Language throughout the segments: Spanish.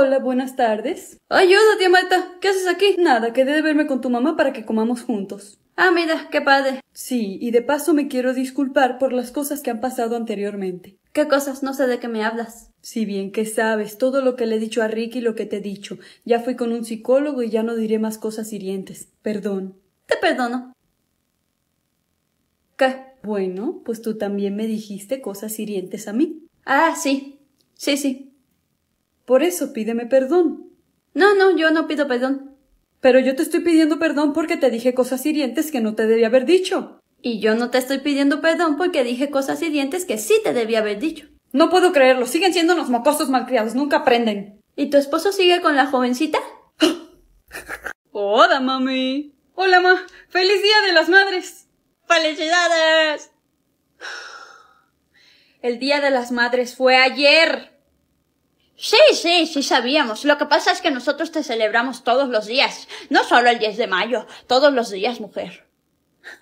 Hola, buenas tardes. Ayuda, tía Marta. ¿Qué haces aquí? Nada, quedé de verme con tu mamá para que comamos juntos. Ah, mira, qué padre. Sí, y de paso me quiero disculpar por las cosas que han pasado anteriormente. ¿Qué cosas? No sé de qué me hablas. Si bien que sabes todo lo que le he dicho a Ricky y lo que te he dicho. Ya fui con un psicólogo y ya no diré más cosas hirientes. Perdón. Te perdono. ¿Qué? Bueno, pues tú también me dijiste cosas hirientes a mí. Ah, sí. Sí, sí. Por eso pídeme perdón. No, no, yo no pido perdón. Pero yo te estoy pidiendo perdón porque te dije cosas hirientes que no te debía haber dicho. Y yo no te estoy pidiendo perdón porque dije cosas hirientes que sí te debía haber dicho. No puedo creerlo. Siguen siendo unos mocosos malcriados. Nunca aprenden. ¿Y tu esposo sigue con la jovencita? ¡Hola, mami! ¡Hola, ma! ¡Feliz Día de las Madres! ¡Felicidades! El Día de las Madres fue ayer. Sí, sí, sí sabíamos. Lo que pasa es que nosotros te celebramos todos los días, no solo el 10 de mayo, todos los días, mujer.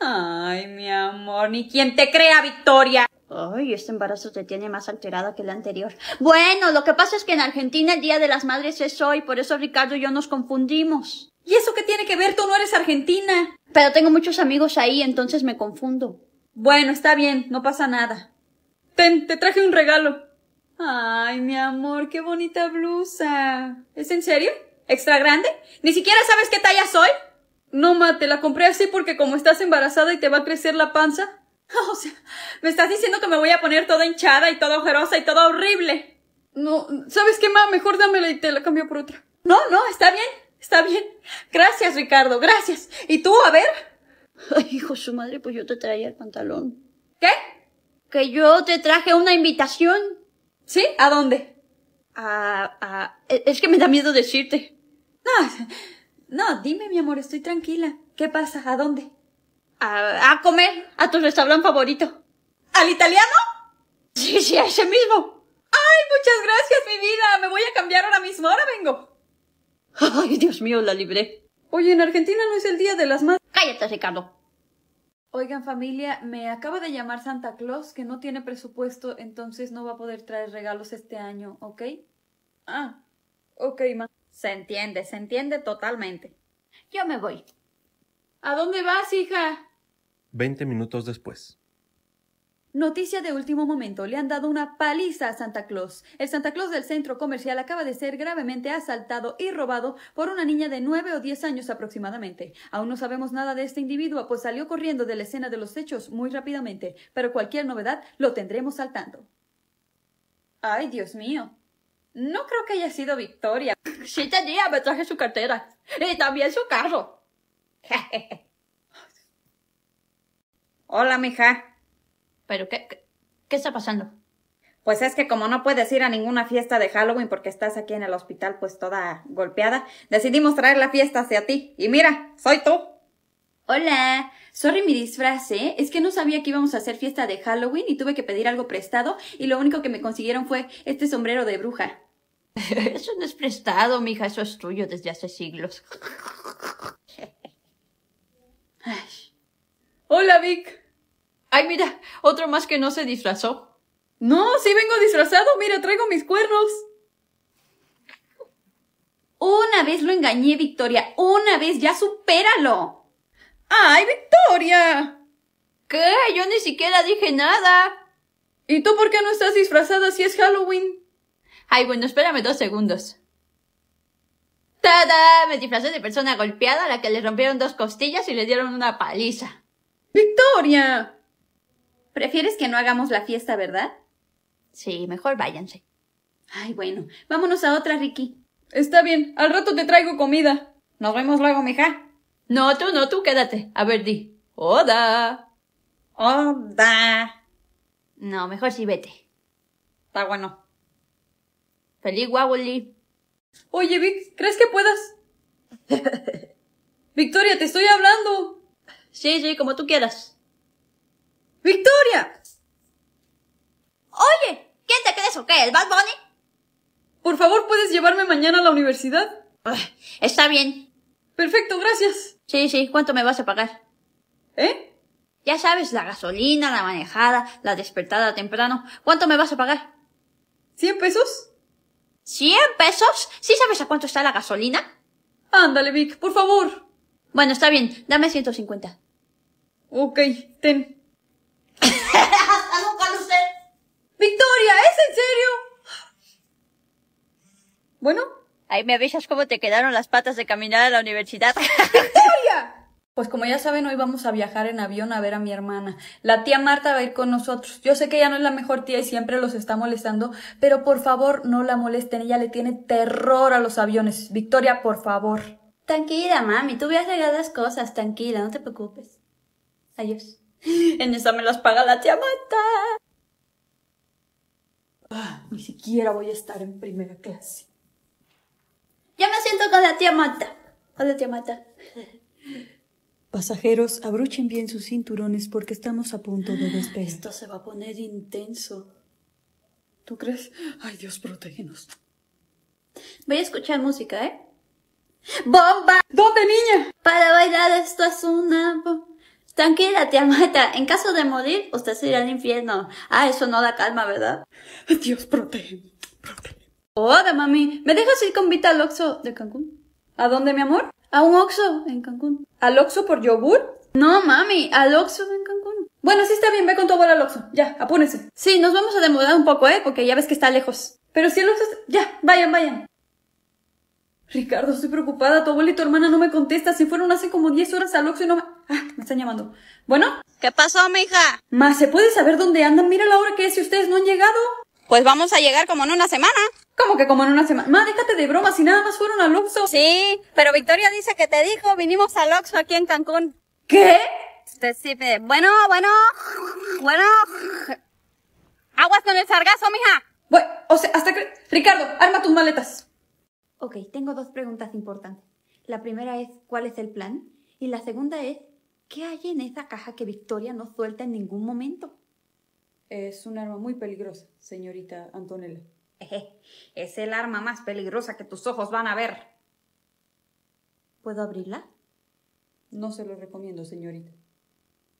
Ay, mi amor, ni quien te crea, Victoria. Ay, este embarazo te tiene más alterada que el anterior. Bueno, lo que pasa es que en Argentina el Día de las Madres es hoy, por eso Ricardo y yo nos confundimos. ¿Y eso qué tiene que ver? Tú no eres argentina. Pero tengo muchos amigos ahí, entonces me confundo. Bueno, está bien, no pasa nada. Ten, te traje un regalo. Ay, mi amor, qué bonita blusa. ¿Es en serio? ¿Extra grande? ¿Ni siquiera sabes qué talla soy? No, ma, te la compré así porque como estás embarazada y te va a crecer la panza. O sea, me estás diciendo que me voy a poner toda hinchada y toda ojerosa y toda horrible. No, ¿sabes qué, ma? Mejor dámela y te la cambio por otra. No, no, está bien, está bien. Gracias, Ricardo, gracias. ¿Y tú, a ver? Ay, hijo, su madre, pues yo te traía el pantalón. ¿Qué? Que yo te traje una invitación. ¿Sí? ¿A dónde? A, a, e, es que me da miedo decirte. No, no, dime, mi amor, estoy tranquila. ¿Qué pasa? ¿A dónde? A, a comer, a tu restaurante favorito. ¿Al italiano? Sí, sí, a ese mismo. Ay, muchas gracias, mi vida. Me voy a cambiar ahora mismo. Ahora vengo. Ay, Dios mío, la libré. Oye, en Argentina no es el Día de las Madres. Cállate, Ricardo. Oigan familia, me acaba de llamar Santa Claus que no tiene presupuesto, entonces no va a poder traer regalos este año, ¿ok? Ah, ok, ma. Se entiende, se entiende totalmente. Yo me voy. ¿A dónde vas, hija? Veinte minutos después. Noticia de último momento, le han dado una paliza a Santa Claus. El Santa Claus del centro comercial acaba de ser gravemente asaltado y robado por una niña de nueve o diez años aproximadamente. Aún no sabemos nada de este individuo, pues salió corriendo de la escena de los hechos muy rápidamente, pero cualquier novedad lo tendremos saltando. Ay, Dios mío. No creo que haya sido Victoria. Sí tenía, me traje su cartera y también su carro. Hola, mija. Pero ¿qué, qué, está pasando? Pues es que como no puedes ir a ninguna fiesta de Halloween porque estás aquí en el hospital pues toda golpeada, decidimos traer la fiesta hacia ti. Y mira, soy tú. Hola, sorry mi disfraz, ¿eh? Es que no sabía que íbamos a hacer fiesta de Halloween y tuve que pedir algo prestado y lo único que me consiguieron fue este sombrero de bruja. Eso no es prestado, mija, eso es tuyo desde hace siglos. Hola, Vic. Ay, mira, otro más que no se disfrazó. No, sí vengo disfrazado, mira, traigo mis cuernos. Una vez lo engañé, Victoria, una vez, ya supéralo. ¡Ay, Victoria! ¿Qué? Yo ni siquiera dije nada. ¿Y tú por qué no estás disfrazada si es Halloween? Ay, bueno, espérame dos segundos. ¡Tada! Me disfrazé de persona golpeada a la que le rompieron dos costillas y le dieron una paliza. ¡Victoria! Prefieres que no hagamos la fiesta, ¿verdad? Sí, mejor váyanse. Ay, bueno. Vámonos a otra, Ricky. Está bien. Al rato te traigo comida. Nos vemos luego, mija. No, tú no, tú quédate. A ver, di. Oda. Oda. No, mejor sí vete. Está bueno. Feliz guaguli. Oye, Vic, ¿crees que puedas? Victoria, te estoy hablando. Sí, sí, como tú quieras. ¡Victoria! Oye, ¿quién te crees o qué? ¿El Bad Bunny? Por favor, ¿puedes llevarme mañana a la universidad? está bien. Perfecto, gracias. Sí, sí, ¿cuánto me vas a pagar? ¿Eh? Ya sabes, la gasolina, la manejada, la despertada temprano. ¿Cuánto me vas a pagar? ¿Cien pesos? ¿Cien pesos? ¿Sí sabes a cuánto está la gasolina? Ándale, Vic, por favor. Bueno, está bien, dame 150. Ok, ten. Victoria, ¿es en serio? Bueno, ahí me avisas cómo te quedaron las patas de caminar a la universidad. ¡Victoria! Pues como ya saben, hoy vamos a viajar en avión a ver a mi hermana. La tía Marta va a ir con nosotros. Yo sé que ella no es la mejor tía y siempre los está molestando, pero por favor no la molesten. Ella le tiene terror a los aviones. Victoria, por favor. Tranquila, mami. Tú voy a arreglar las cosas. Tranquila, no te preocupes. Adiós. En esa me las paga la tía Mata. Ah, ni siquiera voy a estar en primera clase. Ya me siento con la tía Mata. Con la tía Mata. Pasajeros, abruchen bien sus cinturones porque estamos a punto de ah, despegar. Esto se va a poner intenso. ¿Tú crees? Ay, Dios, protégenos. Voy a escuchar música, ¿eh? ¡Bomba! ¿Dónde, niña? Para bailar esto es una Tranquila, Mata. En caso de morir, usted se irá al infierno. Ah, eso no da calma, ¿verdad? Dios, protege. protege. Hola, mami. ¿Me dejas ir con Vita al Oxxo de Cancún? ¿A dónde, mi amor? A un Oxxo en Cancún. ¿Al Oxxo por yogur? No, mami. Al Oxxo en Cancún. Bueno, sí está bien. Ve con tu abuela al Oxxo. Ya, apúnese. Sí, nos vamos a demorar un poco, ¿eh? Porque ya ves que está lejos. Pero si el Oxxo... Ya, vayan, vayan. Ricardo, estoy preocupada. Tu abuela y tu hermana no me contestan. Si fueron hace como 10 horas al Oxxo y no me... Ah, me están llamando. Bueno. ¿Qué pasó, mija? Más, ¿se puede saber dónde andan? Mira la hora que es si ustedes no han llegado. Pues vamos a llegar como en una semana. ¿Cómo que como en una semana? Ma, déjate de bromas, si nada más fueron al Oxxo. Sí, pero Victoria dice que te dijo, vinimos al Oxxo aquí en Cancún. ¿Qué? Te sí, bueno, bueno, bueno. Aguas con el sargazo, mija. Bueno, o sea, hasta que... Ricardo, arma tus maletas. Ok, tengo dos preguntas importantes. La primera es, ¿cuál es el plan? Y la segunda es, ¿Qué hay en esa caja que Victoria no suelta en ningún momento? Es un arma muy peligrosa, señorita Antonella. es el arma más peligrosa que tus ojos van a ver. ¿Puedo abrirla? No se lo recomiendo, señorita.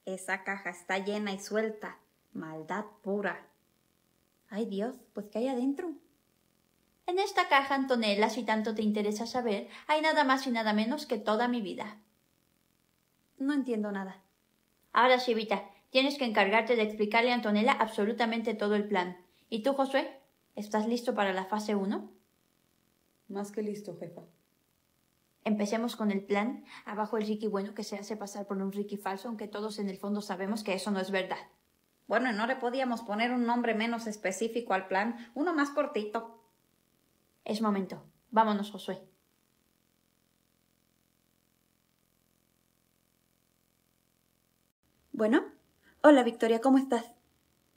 Esa caja está llena y suelta. Maldad pura. Ay Dios, pues ¿qué hay adentro? En esta caja, Antonella, si tanto te interesa saber, hay nada más y nada menos que toda mi vida. No entiendo nada. Ahora Chivita, tienes que encargarte de explicarle a Antonella absolutamente todo el plan. ¿Y tú, Josué? ¿Estás listo para la fase 1? Más que listo, jefa. Empecemos con el plan. Abajo el Ricky bueno que se hace pasar por un Ricky falso, aunque todos en el fondo sabemos que eso no es verdad. Bueno, no le podíamos poner un nombre menos específico al plan, uno más cortito. Es momento. Vámonos, Josué. Bueno, hola Victoria, ¿cómo estás?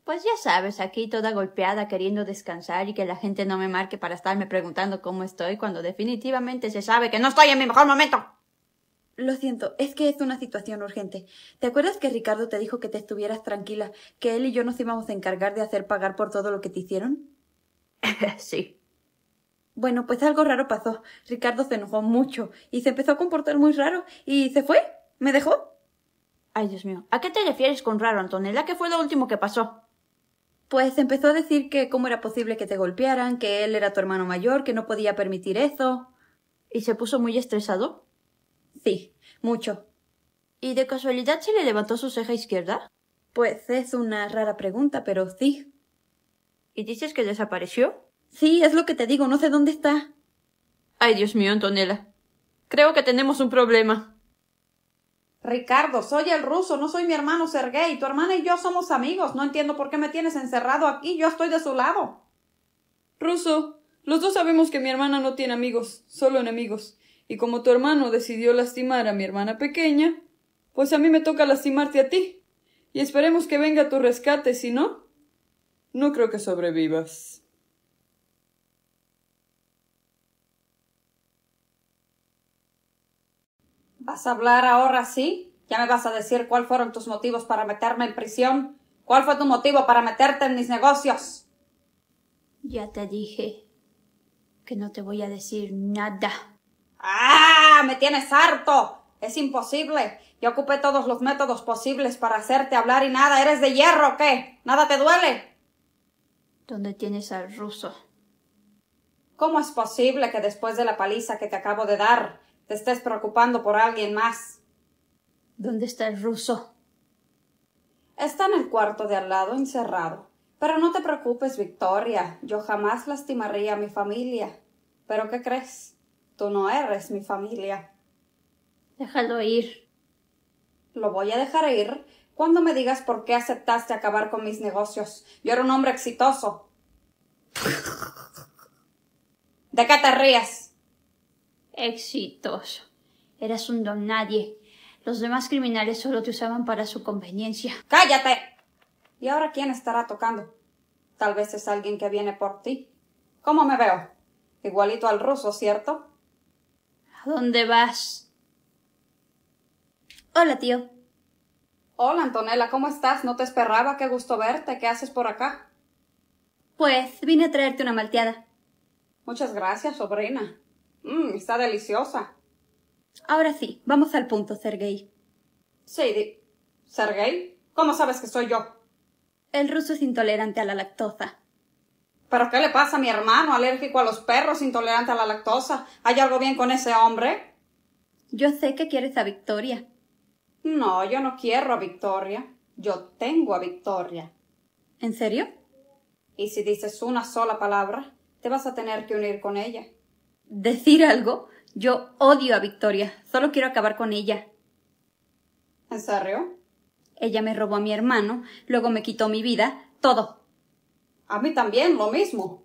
Pues ya sabes, aquí toda golpeada queriendo descansar y que la gente no me marque para estarme preguntando cómo estoy cuando definitivamente se sabe que no estoy en mi mejor momento. Lo siento, es que es una situación urgente. ¿Te acuerdas que Ricardo te dijo que te estuvieras tranquila, que él y yo nos íbamos a encargar de hacer pagar por todo lo que te hicieron? sí. Bueno, pues algo raro pasó. Ricardo se enojó mucho y se empezó a comportar muy raro y se fue. ¿Me dejó? Ay, Dios mío. ¿A qué te refieres con raro, Antonella? ¿Qué fue lo último que pasó? Pues empezó a decir que cómo era posible que te golpearan, que él era tu hermano mayor, que no podía permitir eso. ¿Y se puso muy estresado? Sí, mucho. ¿Y de casualidad se le levantó su ceja izquierda? Pues es una rara pregunta, pero sí. ¿Y dices que desapareció? Sí, es lo que te digo, no sé dónde está. Ay, Dios mío, Antonella. Creo que tenemos un problema. Ricardo, soy el ruso, no soy mi hermano Sergei. Tu hermana y yo somos amigos. No entiendo por qué me tienes encerrado aquí. Yo estoy de su lado. Ruso, los dos sabemos que mi hermana no tiene amigos, solo enemigos. Y como tu hermano decidió lastimar a mi hermana pequeña, pues a mí me toca lastimarte a ti. Y esperemos que venga tu rescate, si no, no creo que sobrevivas. ¿Vas a hablar ahora sí? ¿Ya me vas a decir cuál fueron tus motivos para meterme en prisión? ¿Cuál fue tu motivo para meterte en mis negocios? Ya te dije que no te voy a decir nada. ¡Ah! ¡Me tienes harto! Es imposible. Yo ocupé todos los métodos posibles para hacerte hablar y nada. ¿Eres de hierro o qué? ¿Nada te duele? ¿Dónde tienes al ruso? ¿Cómo es posible que después de la paliza que te acabo de dar te estés preocupando por alguien más. ¿Dónde está el ruso? Está en el cuarto de al lado, encerrado. Pero no te preocupes, Victoria. Yo jamás lastimaría a mi familia. ¿Pero qué crees? Tú no eres mi familia. Déjalo ir. Lo voy a dejar ir cuando me digas por qué aceptaste acabar con mis negocios. Yo era un hombre exitoso. ¿De qué te rías? exitoso. Eras un don nadie. Los demás criminales solo te usaban para su conveniencia. ¡Cállate! ¿Y ahora quién estará tocando? Tal vez es alguien que viene por ti. ¿Cómo me veo? Igualito al ruso, ¿cierto? ¿A dónde vas? Hola, tío. Hola, Antonella, ¿cómo estás? No te esperaba, qué gusto verte. ¿Qué haces por acá? Pues vine a traerte una malteada. Muchas gracias, sobrina. Mmm, está deliciosa. Ahora sí, vamos al punto, Sergei. Sí, ¿Sergei? ¿Cómo sabes que soy yo? El ruso es intolerante a la lactosa. ¿Pero qué le pasa a mi hermano, alérgico a los perros, intolerante a la lactosa? ¿Hay algo bien con ese hombre? Yo sé que quieres a Victoria. No, yo no quiero a Victoria. Yo tengo a Victoria. ¿En serio? Y si dices una sola palabra, te vas a tener que unir con ella decir algo, yo odio a Victoria, solo quiero acabar con ella. ¿En Ella me robó a mi hermano, luego me quitó mi vida, todo. A mí también, lo mismo.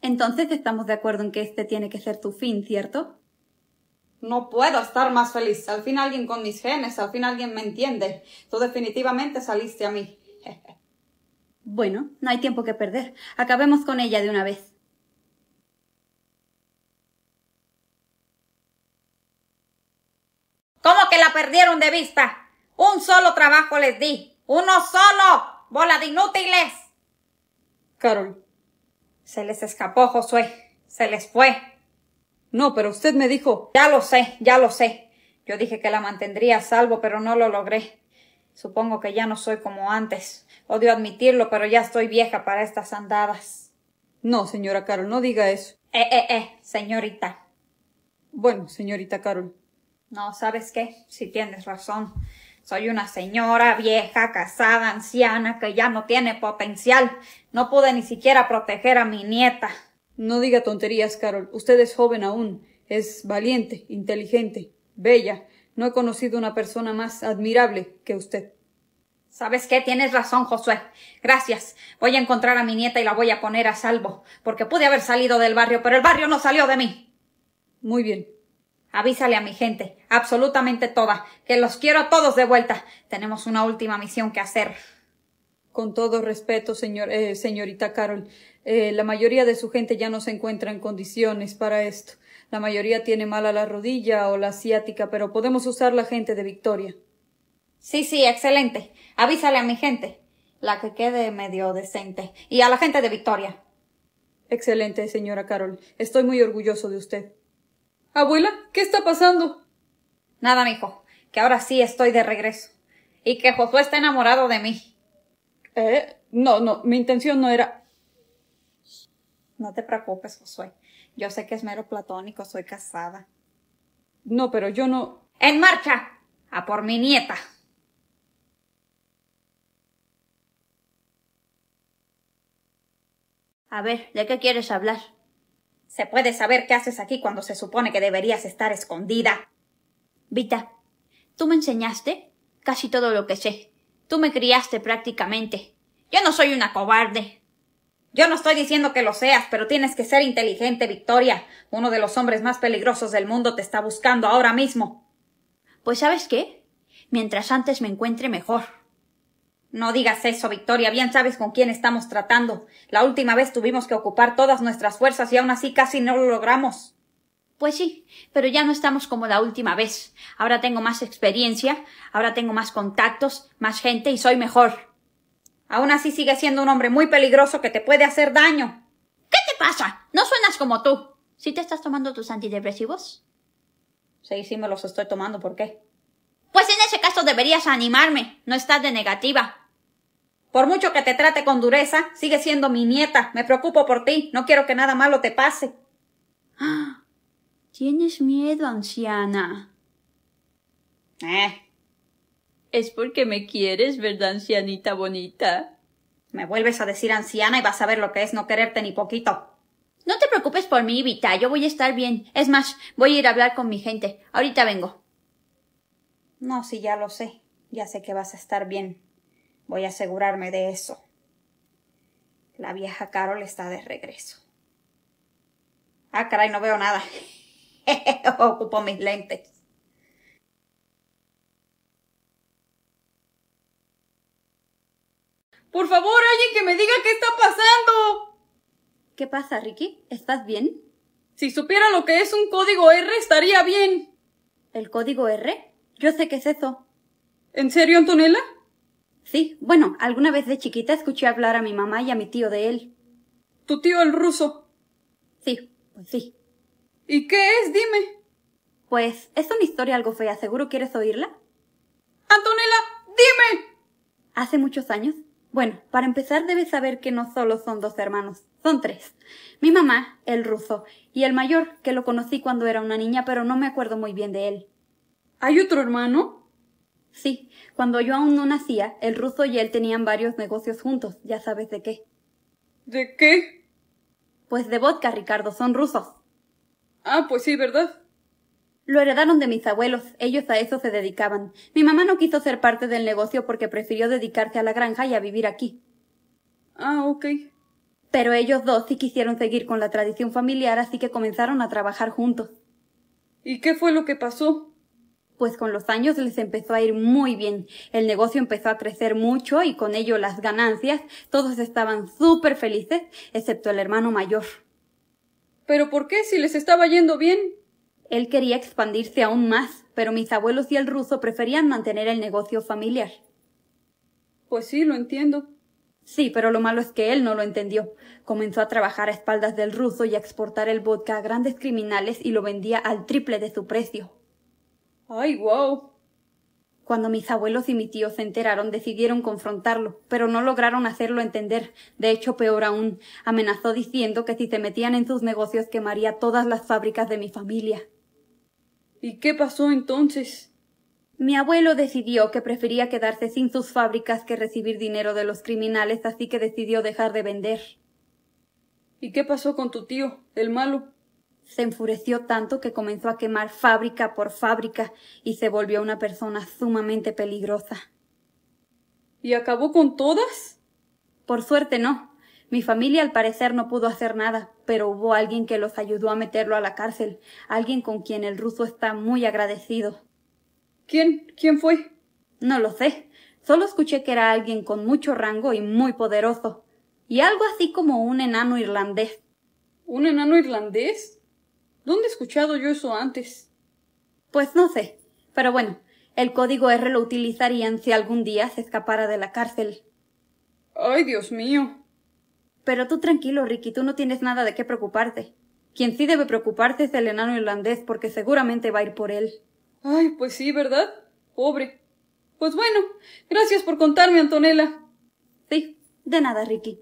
Entonces estamos de acuerdo en que este tiene que ser tu fin, ¿cierto? No puedo estar más feliz. Al fin alguien con mis genes, al fin alguien me entiende. Tú definitivamente saliste a mí. bueno, no hay tiempo que perder. Acabemos con ella de una vez. ¿Cómo que la perdieron de vista? Un solo trabajo les di. Uno solo. Bola de inútiles. Carol. Se les escapó, Josué. Se les fue. No, pero usted me dijo. Ya lo sé, ya lo sé. Yo dije que la mantendría a salvo, pero no lo logré. Supongo que ya no soy como antes. Odio admitirlo, pero ya estoy vieja para estas andadas. No, señora Carol, no diga eso. Eh, eh, eh, señorita. Bueno, señorita Carol. No, ¿sabes qué? Si tienes razón. Soy una señora vieja, casada, anciana, que ya no tiene potencial. No pude ni siquiera proteger a mi nieta. No diga tonterías, Carol. Usted es joven aún. Es valiente, inteligente, bella. No he conocido una persona más admirable que usted. ¿Sabes qué? Tienes razón, Josué. Gracias. Voy a encontrar a mi nieta y la voy a poner a salvo, porque pude haber salido del barrio, pero el barrio no salió de mí. Muy bien. Avísale a mi gente, absolutamente toda, que los quiero a todos de vuelta. Tenemos una última misión que hacer. Con todo respeto, señor, eh, señorita Carol, eh, la mayoría de su gente ya no se encuentra en condiciones para esto. La mayoría tiene mala la rodilla o la ciática, pero podemos usar la gente de Victoria. Sí, sí, excelente. Avísale a mi gente, la que quede medio decente, y a la gente de Victoria. Excelente, señora Carol. Estoy muy orgulloso de usted. Abuela, ¿qué está pasando? Nada, mijo, que ahora sí estoy de regreso. Y que Josué está enamorado de mí. Eh, no, no, mi intención no era. No te preocupes, Josué. Yo sé que es mero platónico, soy casada. No, pero yo no. ¡En marcha! A por mi nieta. A ver, ¿de qué quieres hablar? Se puede saber qué haces aquí cuando se supone que deberías estar escondida. Vita, tú me enseñaste casi todo lo que sé. Tú me criaste prácticamente. Yo no soy una cobarde. Yo no estoy diciendo que lo seas, pero tienes que ser inteligente, Victoria. Uno de los hombres más peligrosos del mundo te está buscando ahora mismo. Pues sabes qué? Mientras antes me encuentre mejor. No digas eso, Victoria. Bien sabes con quién estamos tratando. La última vez tuvimos que ocupar todas nuestras fuerzas y aún así casi no lo logramos. Pues sí, pero ya no estamos como la última vez. Ahora tengo más experiencia, ahora tengo más contactos, más gente y soy mejor. Aún así sigue siendo un hombre muy peligroso que te puede hacer daño. ¿Qué te pasa? No suenas como tú. ¿Sí te estás tomando tus antidepresivos? Sí, sí me los estoy tomando. ¿Por qué? Pues en ese caso deberías animarme. No estás de negativa. Por mucho que te trate con dureza, sigue siendo mi nieta. Me preocupo por ti. No quiero que nada malo te pase. Tienes miedo, anciana. Eh. Es porque me quieres, ¿verdad, ancianita bonita? Me vuelves a decir anciana y vas a ver lo que es no quererte ni poquito. No te preocupes por mí, Vita. Yo voy a estar bien. Es más, voy a ir a hablar con mi gente. Ahorita vengo. No, sí, ya lo sé. Ya sé que vas a estar bien. Voy a asegurarme de eso. La vieja Carol está de regreso. Ah, caray, no veo nada. Ocupo mis lentes. Por favor, alguien que me diga qué está pasando. ¿Qué pasa, Ricky? ¿Estás bien? Si supiera lo que es un código R, estaría bien. ¿El código R? Yo sé qué es eso. ¿En serio, Antonella? Sí, bueno, alguna vez de chiquita escuché hablar a mi mamá y a mi tío de él. ¿Tu tío el ruso? Sí, pues sí. ¿Y qué es? Dime. Pues es una historia algo fea, ¿seguro quieres oírla? Antonella, dime. Hace muchos años. Bueno, para empezar debes saber que no solo son dos hermanos, son tres. Mi mamá, el ruso, y el mayor, que lo conocí cuando era una niña, pero no me acuerdo muy bien de él. ¿Hay otro hermano? Sí, cuando yo aún no nacía, el ruso y él tenían varios negocios juntos, ya sabes de qué. ¿De qué? Pues de vodka, Ricardo, son rusos. Ah, pues sí, ¿verdad? Lo heredaron de mis abuelos, ellos a eso se dedicaban. Mi mamá no quiso ser parte del negocio porque prefirió dedicarse a la granja y a vivir aquí. Ah, ok. Pero ellos dos sí quisieron seguir con la tradición familiar, así que comenzaron a trabajar juntos. ¿Y qué fue lo que pasó? pues con los años les empezó a ir muy bien. El negocio empezó a crecer mucho y con ello las ganancias. Todos estaban súper felices, excepto el hermano mayor. ¿Pero por qué si les estaba yendo bien? Él quería expandirse aún más, pero mis abuelos y el ruso preferían mantener el negocio familiar. Pues sí, lo entiendo. Sí, pero lo malo es que él no lo entendió. Comenzó a trabajar a espaldas del ruso y a exportar el vodka a grandes criminales y lo vendía al triple de su precio. ¡Ay, wow! Cuando mis abuelos y mi tío se enteraron, decidieron confrontarlo, pero no lograron hacerlo entender. De hecho, peor aún, amenazó diciendo que si se metían en sus negocios quemaría todas las fábricas de mi familia. ¿Y qué pasó entonces? Mi abuelo decidió que prefería quedarse sin sus fábricas que recibir dinero de los criminales, así que decidió dejar de vender. ¿Y qué pasó con tu tío, el malo? se enfureció tanto que comenzó a quemar fábrica por fábrica y se volvió una persona sumamente peligrosa. ¿Y acabó con todas? Por suerte no. Mi familia al parecer no pudo hacer nada, pero hubo alguien que los ayudó a meterlo a la cárcel, alguien con quien el ruso está muy agradecido. ¿Quién? ¿Quién fue? No lo sé. Solo escuché que era alguien con mucho rango y muy poderoso, y algo así como un enano irlandés. ¿Un enano irlandés? ¿Dónde he escuchado yo eso antes? Pues no sé. Pero bueno, el código R lo utilizarían si algún día se escapara de la cárcel. Ay, Dios mío. Pero tú tranquilo, Ricky, tú no tienes nada de qué preocuparte. Quien sí debe preocuparse es el enano irlandés, porque seguramente va a ir por él. Ay, pues sí, ¿verdad? Pobre. Pues bueno, gracias por contarme, Antonella. Sí, de nada, Ricky.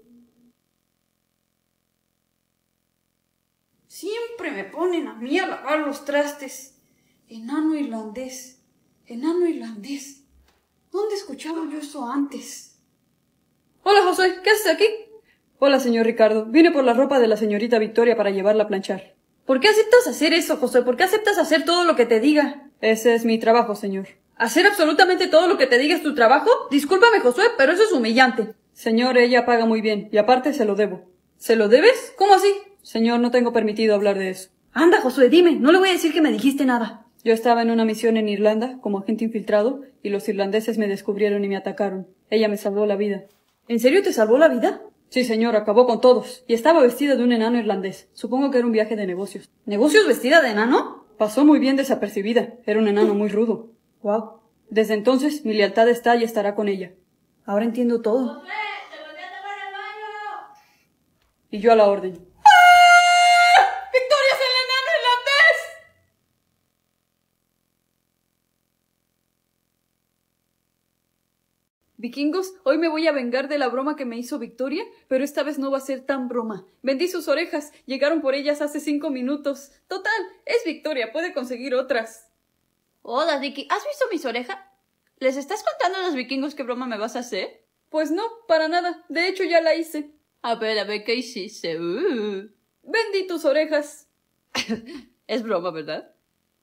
Siempre me ponen a mí a lavar los trastes. Enano irlandés, enano irlandés. ¿Dónde escuchaba yo eso antes? Hola, José, ¿qué haces aquí? Hola, señor Ricardo. Vine por la ropa de la señorita Victoria para llevarla a planchar. ¿Por qué aceptas hacer eso, José? ¿Por qué aceptas hacer todo lo que te diga? Ese es mi trabajo, señor. ¿Hacer absolutamente todo lo que te diga es tu trabajo? Discúlpame, Josué, pero eso es humillante. Señor, ella paga muy bien, y aparte se lo debo. ¿Se lo debes? ¿Cómo así? Señor, no tengo permitido hablar de eso. Anda, Josué, dime. No le voy a decir que me dijiste nada. Yo estaba en una misión en Irlanda como agente infiltrado y los irlandeses me descubrieron y me atacaron. Ella me salvó la vida. ¿En serio te salvó la vida? Sí, señor, acabó con todos. Y estaba vestida de un enano irlandés. Supongo que era un viaje de negocios. ¿Negocios vestida de enano? Pasó muy bien desapercibida. Era un enano muy rudo. Wow. Desde entonces, mi lealtad está y estará con ella. Ahora entiendo todo. Y yo a la orden. Vikingos, hoy me voy a vengar de la broma que me hizo Victoria, pero esta vez no va a ser tan broma. Vendí sus orejas, llegaron por ellas hace cinco minutos. Total, es Victoria, puede conseguir otras. Hola, Dicky, ¿has visto mis orejas? ¿Les estás contando a los vikingos qué broma me vas a hacer? Pues no, para nada. De hecho, ya la hice. A ver, a ver, ¿qué hiciste? Uh. Vendí tus orejas. es broma, ¿verdad?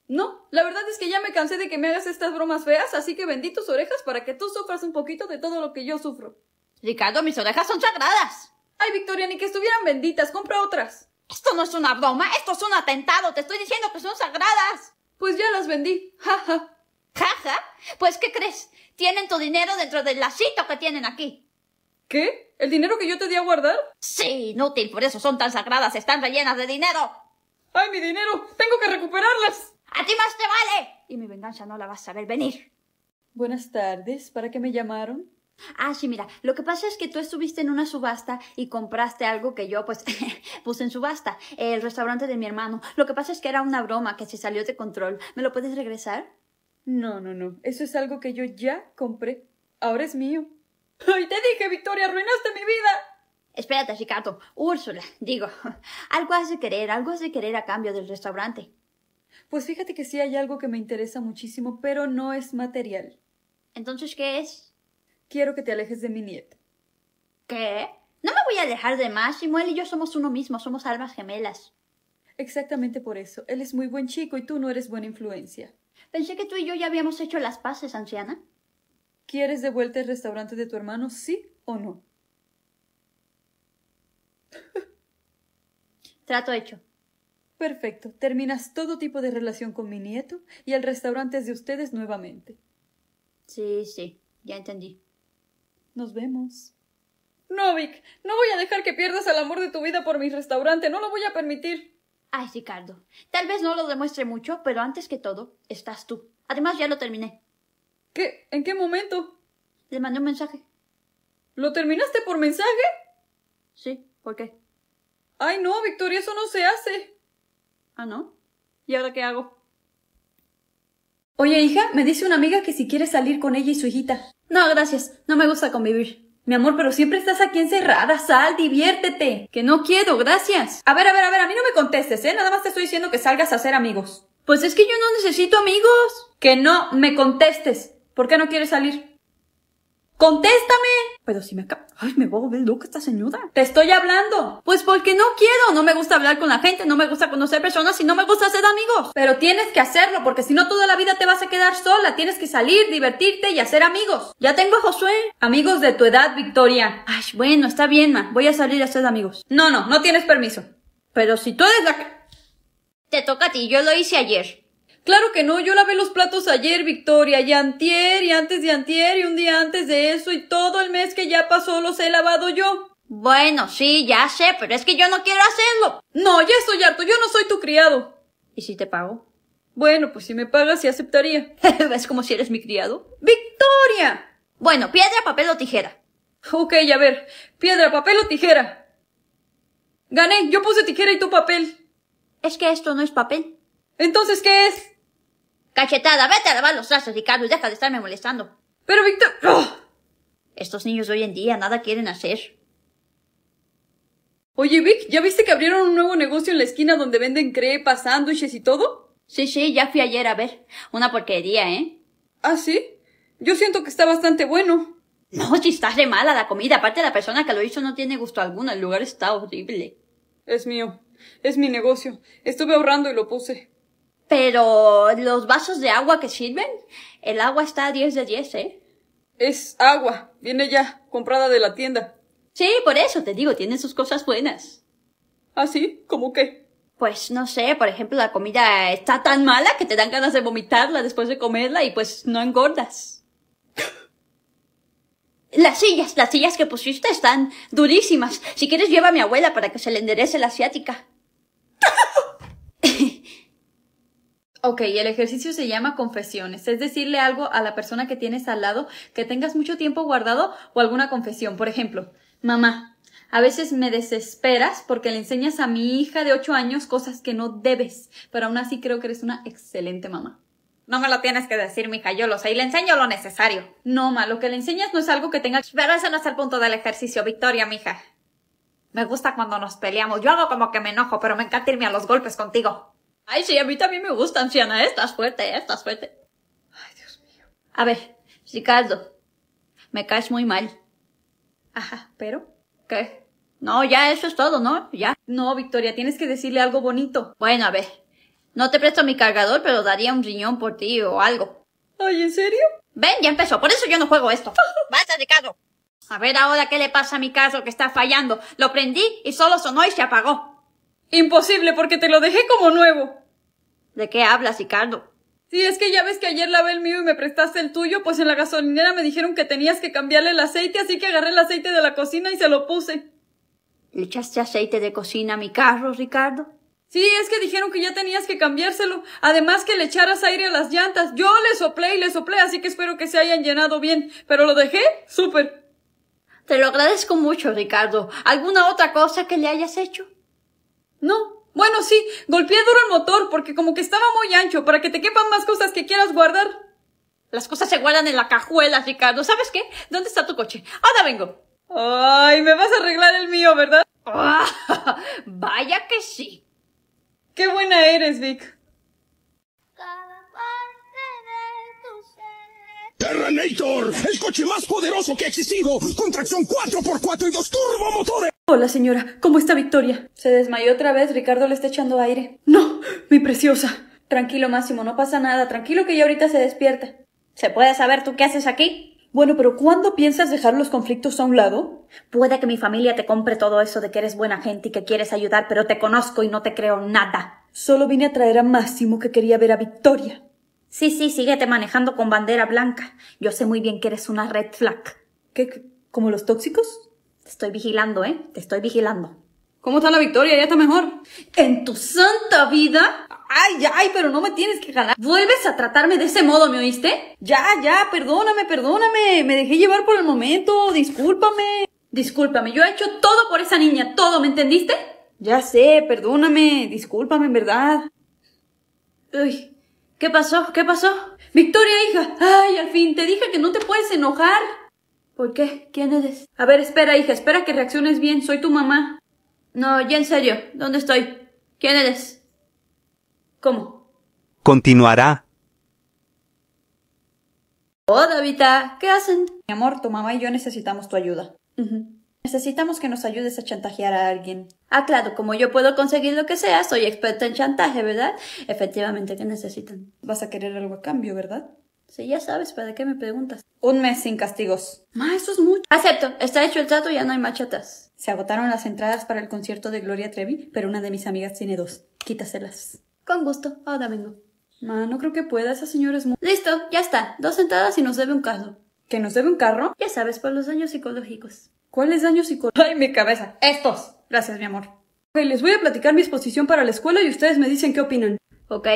No, la verdad es que ya me cansé de que me hagas estas bromas feas, así que tus orejas para que tú sufras un poquito de todo lo que yo sufro. Ricardo, mis orejas son sagradas. Ay, Victoria, ni que estuvieran benditas, compra otras. Esto no es una broma, esto es un atentado, te estoy diciendo que son sagradas. Pues ya las vendí, jaja. ¿Jaja? Pues, ¿qué crees? Tienen tu dinero dentro del lacito que tienen aquí. ¿Qué? ¿El dinero que yo te di a guardar? Sí, inútil, por eso son tan sagradas, están rellenas de dinero. ¡Ay, mi dinero! ¡Tengo que recuperarlas! ¡A ti más te vale! Y mi venganza no la vas a ver venir. Buenas tardes, ¿para qué me llamaron? Ah, sí, mira, lo que pasa es que tú estuviste en una subasta y compraste algo que yo, pues, puse en subasta, el restaurante de mi hermano. Lo que pasa es que era una broma que se salió de control. ¿Me lo puedes regresar? No, no, no. Eso es algo que yo ya compré. Ahora es mío. ¡Ay, te dije, Victoria! ¡Arruinaste mi vida! Espérate, Ricardo. Úrsula, digo, algo has de querer, algo has de querer a cambio del restaurante. Pues fíjate que sí hay algo que me interesa muchísimo, pero no es material. Entonces, ¿qué es? Quiero que te alejes de mi nieta. ¿Qué? No me voy a alejar de más. él y yo somos uno mismo, somos almas gemelas. Exactamente por eso. Él es muy buen chico y tú no eres buena influencia. Pensé que tú y yo ya habíamos hecho las paces, anciana. ¿Quieres de vuelta el restaurante de tu hermano, sí o no? Trato hecho. Perfecto. Terminas todo tipo de relación con mi nieto y el restaurante es de ustedes nuevamente. Sí, sí, ya entendí. Nos vemos. No, Vic, no voy a dejar que pierdas el amor de tu vida por mi restaurante, no lo voy a permitir. Ay, Ricardo, tal vez no lo demuestre mucho, pero antes que todo, estás tú. Además, ya lo terminé. ¿Qué? ¿En qué momento? Le mandé un mensaje. ¿Lo terminaste por mensaje? Sí, ¿por qué? Ay, no, Victoria, eso no se hace. Ah, ¿no? ¿Y ahora qué hago? Oye, hija, me dice una amiga que si quieres salir con ella y su hijita. No, gracias. No me gusta convivir. Mi amor, pero siempre estás aquí encerrada. Sal, diviértete. Que no quiero, gracias. A ver, a ver, a ver, a mí no me contestes, ¿eh? Nada más te estoy diciendo que salgas a hacer amigos. Pues es que yo no necesito amigos. Que no me contestes. ¿Por qué no quieres salir? ¡Contéstame! Pero si me acaba... Ay, me voy a volver loca esta señora. Te estoy hablando. Pues porque no quiero. No me gusta hablar con la gente, no me gusta conocer personas y no me gusta hacer amigos. Pero tienes que hacerlo porque si no toda la vida te vas a quedar sola. Tienes que salir, divertirte y hacer amigos. Ya tengo a Josué. Amigos de tu edad, Victoria. Ay, bueno, está bien, ma. Voy a salir a hacer amigos. No, no, no tienes permiso. Pero si tú eres la que... Te toca a ti. Yo lo hice ayer. Claro que no, yo lavé los platos ayer, Victoria, y antier, y antes de antier, y un día antes de eso, y todo el mes que ya pasó los he lavado yo. Bueno, sí, ya sé, pero es que yo no quiero hacerlo. No, ya estoy harto, yo no soy tu criado. ¿Y si te pago? Bueno, pues si me pagas, sí aceptaría. ¿Ves como si eres mi criado? ¡Victoria! Bueno, piedra, papel o tijera. Ok, a ver. Piedra, papel o tijera. Gané, yo puse tijera y tú papel. Es que esto no es papel. Entonces, ¿qué es? Cachetada, vete a lavar los brazos, Ricardo, y deja de estarme molestando. Pero, Victor, no Estos niños de hoy en día nada quieren hacer. Oye, Vic, ¿ya viste que abrieron un nuevo negocio en la esquina donde venden crepas, sándwiches y todo? Sí, sí, ya fui ayer a ver. Una porquería, ¿eh? ¿Ah, sí? Yo siento que está bastante bueno. No, si está de mala la comida. Aparte, la persona que lo hizo no tiene gusto alguno. El lugar está horrible. Es mío. Es mi negocio. Estuve ahorrando y lo puse. Pero los vasos de agua que sirven, el agua está a 10 de 10, ¿eh? Es agua, viene ya, comprada de la tienda. Sí, por eso te digo, tiene sus cosas buenas. ¿Ah, sí? ¿Cómo qué? Pues no sé, por ejemplo, la comida está tan mala que te dan ganas de vomitarla después de comerla y pues no engordas. Las sillas, las sillas que pusiste están durísimas. Si quieres lleva a mi abuela para que se le enderece la asiática. Ok, el ejercicio se llama confesiones, es decirle algo a la persona que tienes al lado que tengas mucho tiempo guardado o alguna confesión. Por ejemplo, mamá, a veces me desesperas porque le enseñas a mi hija de ocho años cosas que no debes, pero aún así creo que eres una excelente mamá. No me lo tienes que decir, mija, yo lo sé y le enseño lo necesario. No, ma, lo que le enseñas no es algo que tenga... Pero ese no es el punto del ejercicio, Victoria, mija. Me gusta cuando nos peleamos, yo hago como que me enojo, pero me encanta irme a los golpes contigo. Ay, sí, a mí también me gusta, anciana. ¿eh? Estás fuerte, ¿eh? estás fuerte. Ay, Dios mío. A ver, Ricardo, me caes muy mal. Ajá, pero, ¿qué? No, ya eso es todo, ¿no? Ya. No, Victoria, tienes que decirle algo bonito. Bueno, a ver. No te presto mi cargador, pero daría un riñón por ti o algo. Ay, ¿en serio? Ven, ya empezó. Por eso yo no juego esto. Basta, Ricardo. A ver ahora qué le pasa a mi caso que está fallando. Lo prendí y solo sonó y se apagó. Imposible, porque te lo dejé como nuevo. ¿De qué hablas, Ricardo? Sí, es que ya ves que ayer lavé el mío y me prestaste el tuyo, pues en la gasolinera me dijeron que tenías que cambiarle el aceite, así que agarré el aceite de la cocina y se lo puse. ¿Le echaste aceite de cocina a mi carro, Ricardo? Sí, es que dijeron que ya tenías que cambiárselo. Además que le echaras aire a las llantas. Yo le soplé y le soplé, así que espero que se hayan llenado bien. Pero lo dejé súper. Te lo agradezco mucho, Ricardo. ¿Alguna otra cosa que le hayas hecho? No. Bueno, sí, golpeé duro el motor porque como que estaba muy ancho para que te quepan más cosas que quieras guardar. Las cosas se guardan en la cajuela, Ricardo. ¿Sabes qué? ¿Dónde está tu coche? Ahora vengo. Ay, me vas a arreglar el mío, ¿verdad? vaya que sí. Qué buena eres, Vic. ¡Terrenator! el coche más poderoso que ha existido, con tracción 4x4 y dos turbomotores. Hola, señora. ¿Cómo está Victoria? Se desmayó otra vez. Ricardo le está echando aire. No, mi preciosa. Tranquilo, Máximo. No pasa nada. Tranquilo que ya ahorita se despierta. ¿Se puede saber tú qué haces aquí? Bueno, pero ¿cuándo piensas dejar los conflictos a un lado? Puede que mi familia te compre todo eso de que eres buena gente y que quieres ayudar, pero te conozco y no te creo nada. Solo vine a traer a Máximo que quería ver a Victoria. Sí, sí, síguete manejando con bandera blanca. Yo sé muy bien que eres una red flag. ¿Qué? ¿Como los tóxicos? Te estoy vigilando, ¿eh? Te estoy vigilando. ¿Cómo está la victoria? ¿Ya está mejor? ¿En tu santa vida? Ay, ay, pero no me tienes que ganar. ¿Vuelves a tratarme de ese modo, me oíste? Ya, ya, perdóname, perdóname. Me dejé llevar por el momento. Discúlpame. Discúlpame, yo he hecho todo por esa niña. Todo, ¿me entendiste? Ya sé, perdóname. Discúlpame, en verdad. Uy, ¿qué pasó? ¿Qué pasó? Victoria, hija. Ay, al fin, te dije que no te puedes enojar. ¿Por qué? ¿Quién eres? A ver, espera, hija, espera que reacciones bien. Soy tu mamá. No, ya en serio. ¿Dónde estoy? ¿Quién eres? ¿Cómo? Continuará. Oh, Davita, ¿qué hacen? Mi amor, tu mamá y yo necesitamos tu ayuda. Necesitamos que nos ayudes a chantajear a alguien. Ah, claro, como yo puedo conseguir lo que sea, soy experta en chantaje, ¿verdad? Efectivamente, ¿qué necesitan? Vas a querer algo a cambio, ¿verdad? Si ya sabes, ¿para qué me preguntas? Un mes sin castigos. Ma, eso es mucho. Acepto. Está hecho el trato, ya no hay machetas. Se agotaron las entradas para el concierto de Gloria Trevi, pero una de mis amigas tiene dos. Quítaselas. Con gusto. Ahora vengo. Ma, no creo que pueda. Esa señora es muy... Listo, ya está. Dos entradas y nos debe un carro. ¿Que nos debe un carro? Ya sabes, por los daños psicológicos. ¿Cuáles daños psicológicos? ¡Ay, mi cabeza! ¡Estos! Gracias, mi amor. Ok, les voy a platicar mi exposición para la escuela y ustedes me dicen qué opinan. Ok.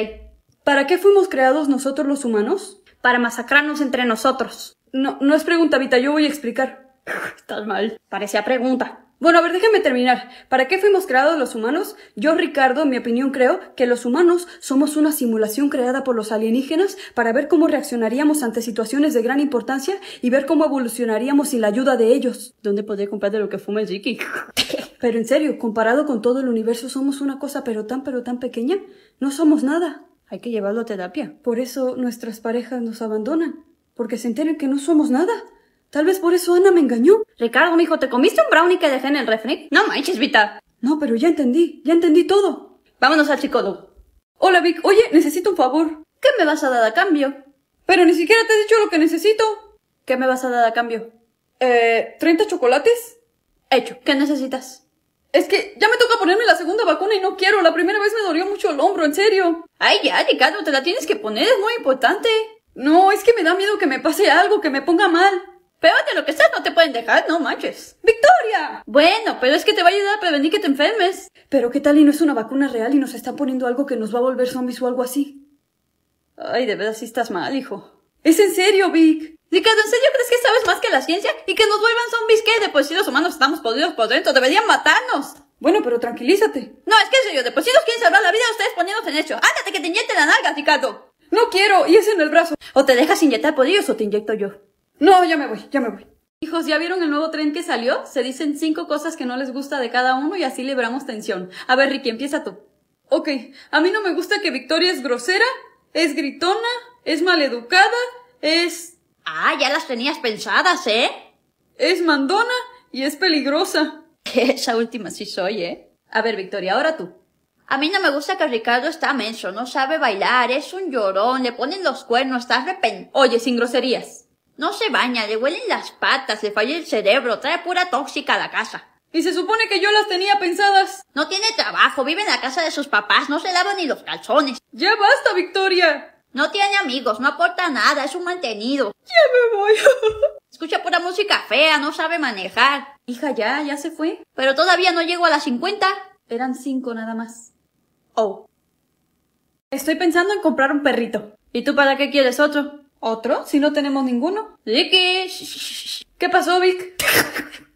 ¿Para qué fuimos creados nosotros los humanos? para masacrarnos entre nosotros. No, no es pregunta, Vita, yo voy a explicar. Estás mal. Parecía pregunta. Bueno, a ver, déjame terminar. ¿Para qué fuimos creados los humanos? Yo, Ricardo, en mi opinión creo que los humanos somos una simulación creada por los alienígenas para ver cómo reaccionaríamos ante situaciones de gran importancia y ver cómo evolucionaríamos sin la ayuda de ellos. ¿Dónde podría comprar de lo que fume Ziki? pero en serio, comparado con todo el universo somos una cosa pero tan pero tan pequeña. No somos nada hay que llevarlo a terapia. Por eso nuestras parejas nos abandonan, porque se enteran que no somos nada. Tal vez por eso Ana me engañó. Ricardo, mijo, ¿te comiste un brownie que dejé en el refri? No manches, Vita. No, pero ya entendí, ya entendí todo. Vámonos al psicólogo. Hola, Vic. Oye, necesito un favor. ¿Qué me vas a dar a cambio? Pero ni siquiera te he dicho lo que necesito. ¿Qué me vas a dar a cambio? Eh, ¿30 chocolates? Hecho. ¿Qué necesitas? Es que ya me toca ponerme la segunda vacuna y no quiero. La primera vez me dolió mucho el hombro, en serio. Ay, ya, Ricardo, te la tienes que poner, es muy importante. No, es que me da miedo que me pase algo, que me ponga mal. Pero de lo que sea, no te pueden dejar, no manches. ¡Victoria! Bueno, pero es que te va a ayudar a prevenir que te enfermes. Pero qué tal y no es una vacuna real y nos están poniendo algo que nos va a volver zombies o algo así. Ay, de verdad sí estás mal, hijo. Es en serio, Vic. Ricardo, ¿en serio crees que sabes más que la ciencia? ¿Y que nos vuelvan zombies que de por los humanos estamos podridos por dentro? ¡Deberían matarnos! Bueno, pero tranquilízate. No, es que en yo, de por quieren salvar la vida ustedes poniéndose en hecho. ¡Ándate que te inyecten la nalga, Ricardo! No quiero, y es en el brazo. O te dejas inyectar por o te inyecto yo. No, ya me voy, ya me voy. Hijos, ¿ya vieron el nuevo tren que salió? Se dicen cinco cosas que no les gusta de cada uno y así libramos tensión. A ver, Ricky, empieza tú. Ok, a mí no me gusta que Victoria es grosera, es gritona, es maleducada, es Ah, ya las tenías pensadas, ¿eh? Es mandona y es peligrosa. Esa última sí soy, ¿eh? A ver, Victoria, ahora tú. A mí no me gusta que Ricardo está menso, no sabe bailar, es un llorón, le ponen los cuernos, está arrepentido. Oye, sin groserías. No se baña, le huelen las patas, le falla el cerebro, trae pura tóxica a la casa. Y se supone que yo las tenía pensadas. No tiene trabajo, vive en la casa de sus papás, no se lava ni los calzones. Ya basta, Victoria. No tiene amigos, no aporta nada, es un mantenido. Ya me voy. Escucha pura música fea, no sabe manejar. Hija, ya, ya se fue. Pero todavía no llego a las 50. Eran cinco nada más. Oh. Estoy pensando en comprar un perrito. ¿Y tú para qué quieres otro? ¿Otro? Si no tenemos ninguno. Vicky. ¿Qué pasó, Vic?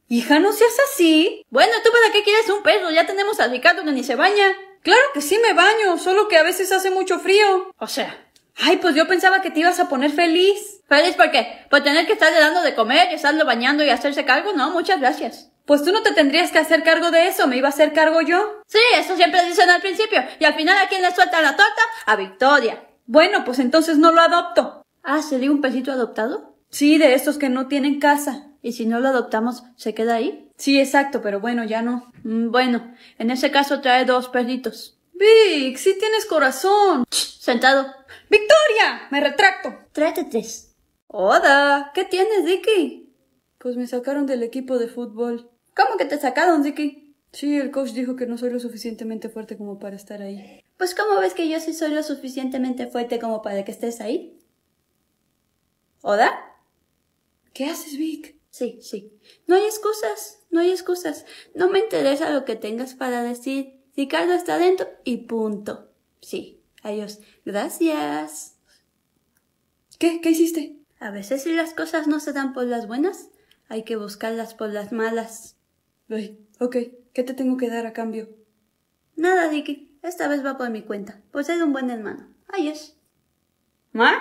Hija, no seas así. Bueno, ¿tú para qué quieres un perro? Ya tenemos a Ricardo que ni se baña. Claro que sí me baño, solo que a veces hace mucho frío. O sea, Ay, pues yo pensaba que te ibas a poner feliz. ¿Feliz por qué? Por pues, tener que estarle dando de comer y estarlo bañando y hacerse cargo. No, muchas gracias. Pues tú no te tendrías que hacer cargo de eso, me iba a hacer cargo yo. Sí, eso siempre dicen al principio. Y al final, ¿a quién le suelta la torta? A Victoria. Bueno, pues entonces no lo adopto. Ah, se dio un pesito adoptado? Sí, de estos que no tienen casa. ¿Y si no lo adoptamos, se queda ahí? Sí, exacto, pero bueno, ya no. Mm, bueno, en ese caso trae dos perritos. Vic, sí tienes corazón. sentado. ¡Victoria! Me retracto. Trátate. ¡Oda! ¿Qué tienes, Dicky? Pues me sacaron del equipo de fútbol. ¿Cómo que te sacaron, Dicky? Sí, el coach dijo que no soy lo suficientemente fuerte como para estar ahí. Pues ¿cómo ves que yo sí soy lo suficientemente fuerte como para que estés ahí? ¿Oda? ¿Qué haces, Vic? Sí, sí. No hay excusas, no hay excusas. No me interesa lo que tengas para decir. Ricardo está dentro y punto. Sí, adiós. Gracias. ¿Qué? ¿Qué hiciste? A veces si las cosas no se dan por las buenas, hay que buscarlas por las malas. Uy, ok, ¿qué te tengo que dar a cambio? Nada, Dicky. Esta vez va por mi cuenta, Pues eres un buen hermano. Ahí es. ¿Ma?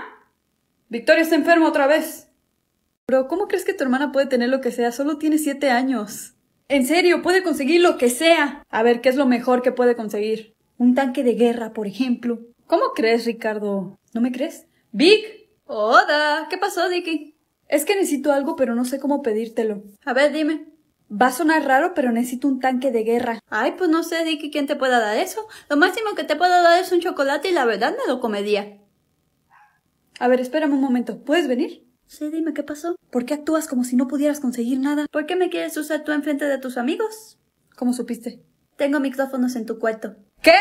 Victoria está enferma otra vez. Bro, ¿cómo crees que tu hermana puede tener lo que sea? Solo tiene siete años. En serio, puede conseguir lo que sea. A ver, ¿qué es lo mejor que puede conseguir? Un tanque de guerra, por ejemplo. ¿Cómo crees, Ricardo? ¿No me crees? ¡Vic! ¡Hola! ¿Qué pasó, Dicky? Es que necesito algo, pero no sé cómo pedírtelo. A ver, dime. Va a sonar raro, pero necesito un tanque de guerra. Ay, pues no sé, Dicky, quién te pueda dar eso. Lo máximo que te puedo dar es un chocolate y la verdad me lo comedía. A ver, espérame un momento. ¿Puedes venir? Sí, dime qué pasó. ¿Por qué actúas como si no pudieras conseguir nada? ¿Por qué me quieres usar tú enfrente de tus amigos? ¿Cómo supiste? Tengo micrófonos en tu cuarto. ¿Qué?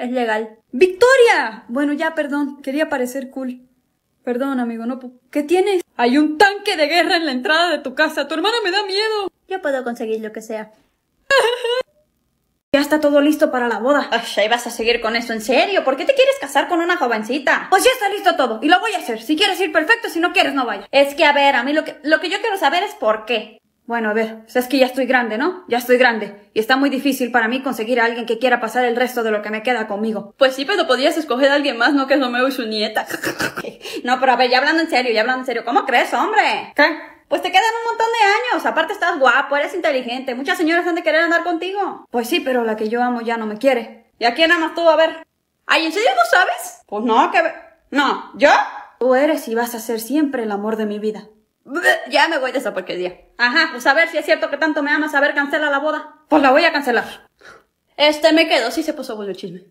Es legal. ¡Victoria! Bueno, ya, perdón. Quería parecer cool. Perdón, amigo, no... ¿Qué tienes? Hay un tanque de guerra en la entrada de tu casa. Tu hermana me da miedo. Yo puedo conseguir lo que sea. ya está todo listo para la boda. Ay, vas a seguir con eso. ¿En serio? ¿Por qué te quieres casar con una jovencita? Pues ya está listo todo. Y lo voy a hacer. Si quieres ir perfecto, si no quieres, no vaya. Es que, a ver, a mí lo que, lo que yo quiero saber es por qué. Bueno, a ver, pues es que ya estoy grande, ¿no? Ya estoy grande. Y está muy difícil para mí conseguir a alguien que quiera pasar el resto de lo que me queda conmigo. Pues sí, pero podrías escoger a alguien más, ¿no? Que es Romeo y su nieta. no, pero a ver, ya hablando en serio, ya hablando en serio. ¿Cómo crees, hombre? ¿Qué? Pues te quedan un montón de años. Aparte estás guapo, eres inteligente. Muchas señoras han de querer andar contigo. Pues sí, pero la que yo amo ya no me quiere. ¿Y a quién amas tú? A ver. Ay, ¿en serio no sabes? Pues no, que... No, ¿yo? Tú eres y vas a ser siempre el amor de mi vida. Ya me voy de esa porquería. Ajá, pues a ver si es cierto que tanto me amas, a ver, cancela la boda. Pues la voy a cancelar. Este, me quedo, sí se puso bueno el chisme.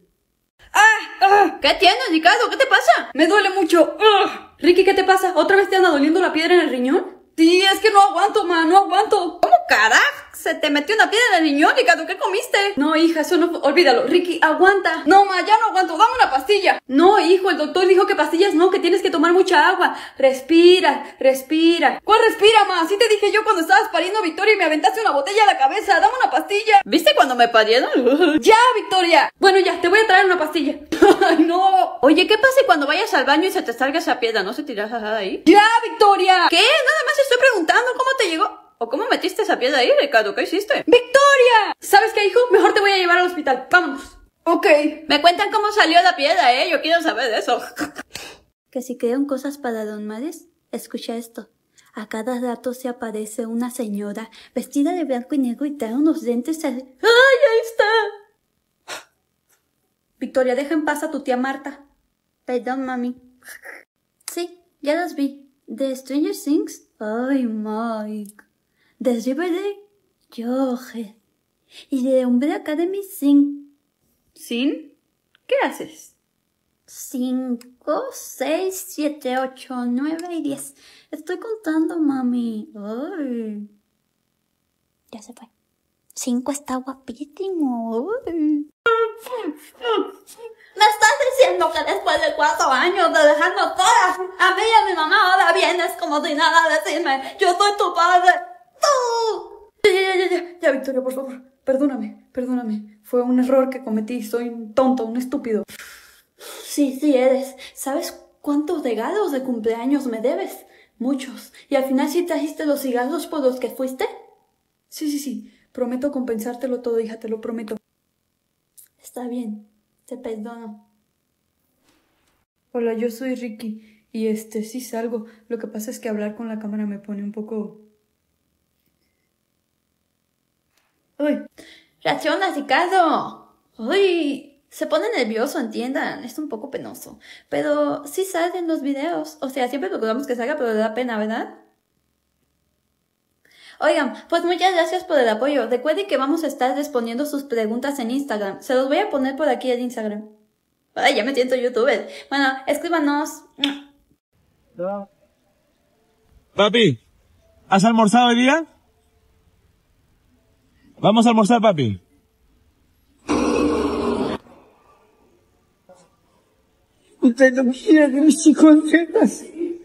Ah, ¡Ah! ¿Qué tienes, Ricardo? ¿Qué te pasa? Me duele mucho. Ah. Ricky, ¿qué te pasa? ¿Otra vez te anda doliendo la piedra en el riñón? Sí, es que no aguanto, ma, no aguanto carajo, se te metió una piedra en el y ¿tú qué comiste? No, hija, eso no, olvídalo. Ricky, aguanta. No, ma, ya no aguanto, dame una pastilla. No, hijo, el doctor dijo que pastillas no, que tienes que tomar mucha agua. Respira, respira. ¿Cuál respira, ma? Así te dije yo cuando estabas pariendo Victoria y me aventaste una botella a la cabeza. Dame una pastilla. ¿Viste cuando me parieron? ya, Victoria. Bueno, ya, te voy a traer una pastilla. Ay, no. Oye, ¿qué pasa cuando vayas al baño y se te salga esa piedra? ¿No se tiras ahí? Ya, Victoria. ¿Qué? Nada más estoy preguntando cómo te llegó. ¿O cómo metiste esa piedra ahí, Ricardo? ¿Qué hiciste? ¡Victoria! ¿Sabes qué, hijo? Mejor te voy a llevar al hospital. Vamos. Ok. Me cuentan cómo salió la piedra, ¿eh? Yo quiero saber de eso. que si crean cosas para don Mares, escucha esto. A cada rato se aparece una señora vestida de blanco y negro y trae unos dentes al... ¡Ay, ahí está! Victoria, deja en paz a tu tía Marta. Perdón, mami. sí, ya las vi. ¿De Stranger Things? Ay, Mike de Riverdale, George. Y de Umbrella Academy, Sin. ¿Sin? ¿Qué haces? 5, 6, 7, 8, 9 y 10. Estoy contando, mami. Ay. Ya se fue. 5 está guapísimo. Me estás diciendo que después de cuatro años de dejarnos todas, a mí y a mi mamá ahora vienes como sin nada a decirme, yo soy tu padre. Ya, ya, ya, ya, ya, Victoria, por favor, perdóname, perdóname. Fue un error que cometí, soy un tonto, un estúpido. Sí, sí eres. ¿Sabes cuántos regalos de cumpleaños me debes? Muchos. ¿Y al final sí trajiste los cigarros por los que fuiste? Sí, sí, sí. Prometo compensártelo todo, hija, te lo prometo. Está bien, te perdono. Hola, yo soy Ricky y este sí salgo. Lo que pasa es que hablar con la cámara me pone un poco ¡Uy! ¡Reacciona, Ricardo, ¡Uy! Se pone nervioso, entiendan. Es un poco penoso. Pero sí salen los videos. O sea, siempre procuramos que salga, pero le da pena, ¿verdad? Oigan, pues muchas gracias por el apoyo. Recuerden que vamos a estar respondiendo sus preguntas en Instagram. Se los voy a poner por aquí en Instagram. Ay, ya me siento youtuber. Bueno, escríbanos. Papi, ¿has almorzado hoy día? Vamos a almorzar, papi. Usted no quiere que mis hijos así.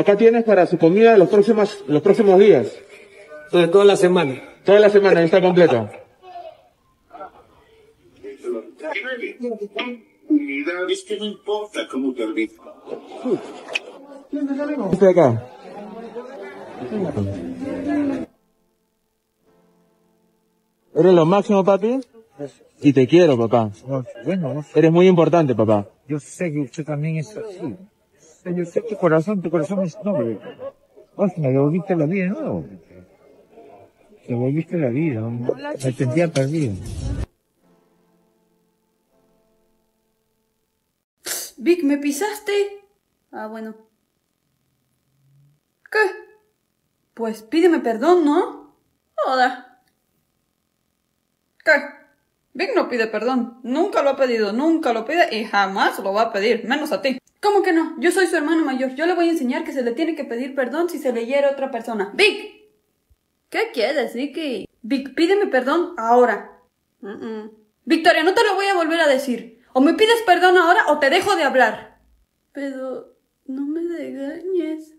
Acá tienes para su comida los próximos, los próximos días. Sobre toda la semana. Toda la semana, está completa. es que no importa cómo Este de acá. Eres lo máximo, papi. Pues, y te quiero, papá. Bueno, eres muy importante, papá. Yo sé que usted también es así. Yo sé tu corazón, tu corazón es noble. Vos pues, me devolviste la vida ¿no? Devolviste la vida. Me sentía perdido. Vic, ¿me pisaste? Ah, bueno. ¿Qué? Pues pídeme perdón, ¿no? Hola. ¿Qué? Vic no pide perdón. Nunca lo ha pedido, nunca lo pide y jamás lo va a pedir, menos a ti. ¿Cómo que no? Yo soy su hermano mayor. Yo le voy a enseñar que se le tiene que pedir perdón si se le hiere a otra persona. ¡Vic! ¿Qué quieres, Vicky? Vic, pídeme perdón ahora. Victoria, no te lo voy a volver a decir. O me pides perdón ahora o te dejo de hablar. Pero no me degañes.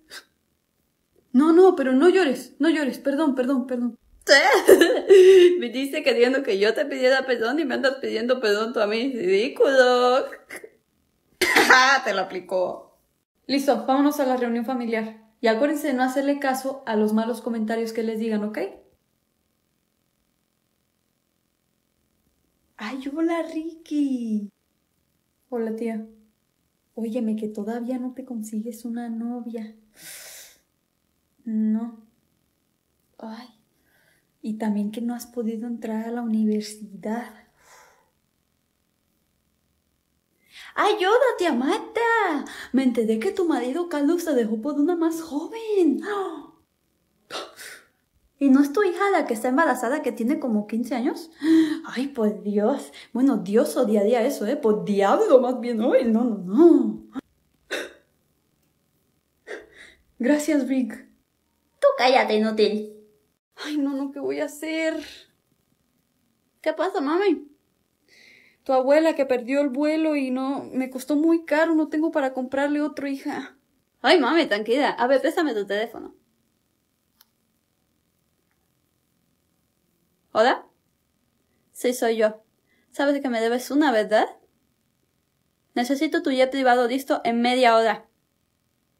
No, no, pero no llores, no llores. Perdón, perdón, perdón. me dice queriendo que yo te pidiera perdón y me andas pidiendo perdón tú a mí. Ridículo. te lo aplicó. Listo, vámonos a la reunión familiar. Y acuérdense de no hacerle caso a los malos comentarios que les digan, ¿ok? Ay, hola Ricky. Hola tía. Óyeme que todavía no te consigues una novia. No. Ay y también que no has podido entrar a la universidad. ¡Ayúdate, Amata! Me enteré que tu marido Carlos se dejó por una más joven. ¿Y no es tu hija la que está embarazada que tiene como 15 años? Ay, por Dios. Bueno, Dios día eso, ¿eh? Por diablo, más bien. hoy. no, no, no. Gracias, Rick. Tú cállate, inútil. Ay, no, no, ¿qué voy a hacer? ¿Qué pasa, mami? Tu abuela que perdió el vuelo y no, me costó muy caro, no tengo para comprarle otro, hija. Ay, mami, tranquila. A ver, pésame tu teléfono. ¿Hola? Sí, soy yo. Sabes que me debes una, ¿verdad? Necesito tu jet privado listo en media hora.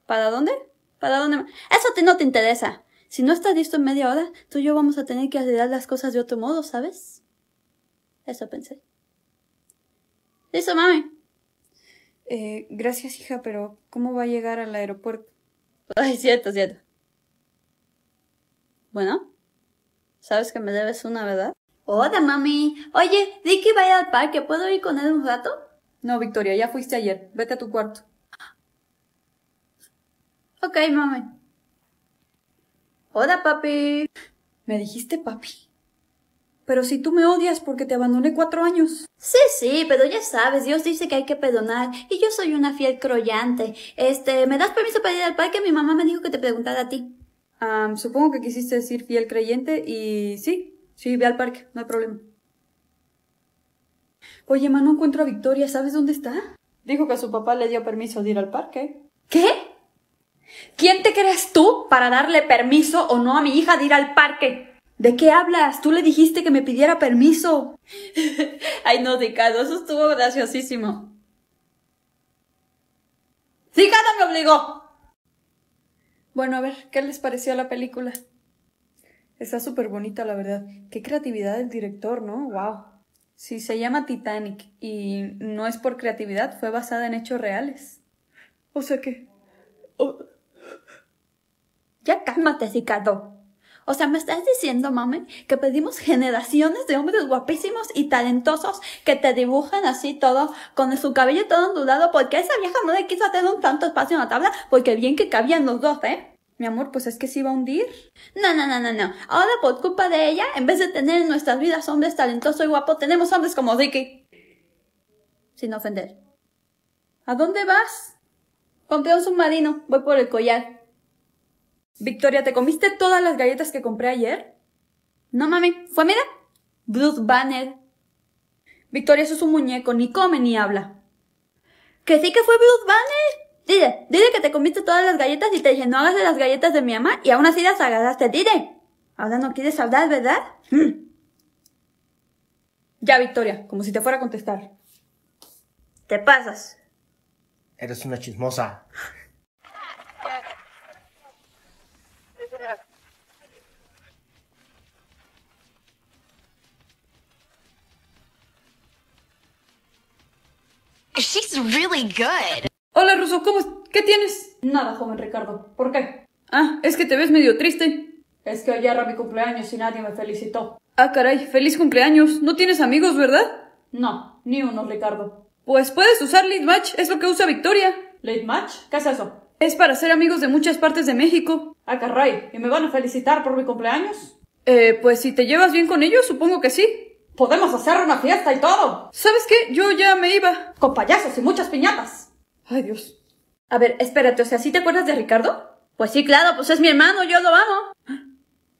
¿Para dónde? ¿Para dónde? Eso no te interesa. Si no está listo en media hora, tú y yo vamos a tener que hacer las cosas de otro modo, ¿sabes? Eso pensé. Listo, mami. Eh, gracias, hija, pero ¿cómo va a llegar al aeropuerto? Ay, cierto, cierto. Bueno, ¿sabes que me debes una, verdad? Hola, mami. Oye, di que vaya al parque. ¿Puedo ir con él un rato? No, Victoria, ya fuiste ayer. Vete a tu cuarto. Ok, mami. Hola, papi. ¿Me dijiste papi? Pero si tú me odias porque te abandoné cuatro años. Sí, sí, pero ya sabes, Dios dice que hay que perdonar y yo soy una fiel croyante. Este, ¿me das permiso para ir al parque? Mi mamá me dijo que te preguntara a ti. Ah, supongo que quisiste decir fiel creyente y sí, sí, ve al parque, no hay problema. Oye, ma, no encuentro a Victoria, ¿sabes dónde está? Dijo que a su papá le dio permiso de ir al parque. ¿Qué? ¿Quién te crees tú para darle permiso o no a mi hija de ir al parque? ¿De qué hablas? Tú le dijiste que me pidiera permiso. Ay, no, Ricardo, eso estuvo graciosísimo. cada me obligó. Bueno, a ver, ¿qué les pareció la película? Está súper bonita, la verdad. Qué creatividad del director, ¿no? ¡Wow! Sí, se llama Titanic y no es por creatividad, fue basada en hechos reales. O sea que... Ya cálmate, Ricardo. O sea, me estás diciendo, mami, que pedimos generaciones de hombres guapísimos y talentosos que te dibujan así todo, con su cabello todo ondulado, porque esa vieja no le quiso tener un tanto espacio en la tabla, porque bien que cabían los dos, ¿eh? Mi amor, pues es que se iba a hundir. No, no, no, no, no. Ahora por culpa de ella, en vez de tener en nuestras vidas hombres talentosos y guapos, tenemos hombres como Ricky. Sin ofender. ¿A dónde vas? Compré un submarino. Voy por el collar. Victoria, ¿te comiste todas las galletas que compré ayer? No mami, fue mira. Bruce Banner. Victoria, eso es un muñeco, ni come ni habla. ¿Que sí que fue Bruce Banner? Dile, dile que te comiste todas las galletas y te dije no hagas de las galletas de mi mamá y aún así las agarraste, dile. Ahora no quieres hablar, ¿verdad? Mm. Ya, Victoria, como si te fuera a contestar. Te pasas. Eres una chismosa. Hola, Ruso, ¿cómo? ¿Qué tienes? Nada, joven Ricardo. ¿Por qué? Ah, es que te ves medio triste. Es que ayer era mi cumpleaños y nadie me felicitó. Ah, caray, feliz cumpleaños. ¿No tienes amigos, verdad? No, ni uno, Ricardo. Pues puedes usar Lead Match, es lo que usa Victoria. ¿Lead Match? ¿Qué es eso? Es para ser amigos de muchas partes de México. Ah, caray, ¿y me van a felicitar por mi cumpleaños? Eh, pues si te llevas bien con ellos, supongo que sí. Podemos hacer una fiesta y todo. ¿Sabes qué? Yo ya me iba. Con payasos y muchas piñatas. Ay, Dios. A ver, espérate, o sea, ¿sí te acuerdas de Ricardo? Pues sí, claro, pues es mi hermano, yo lo amo.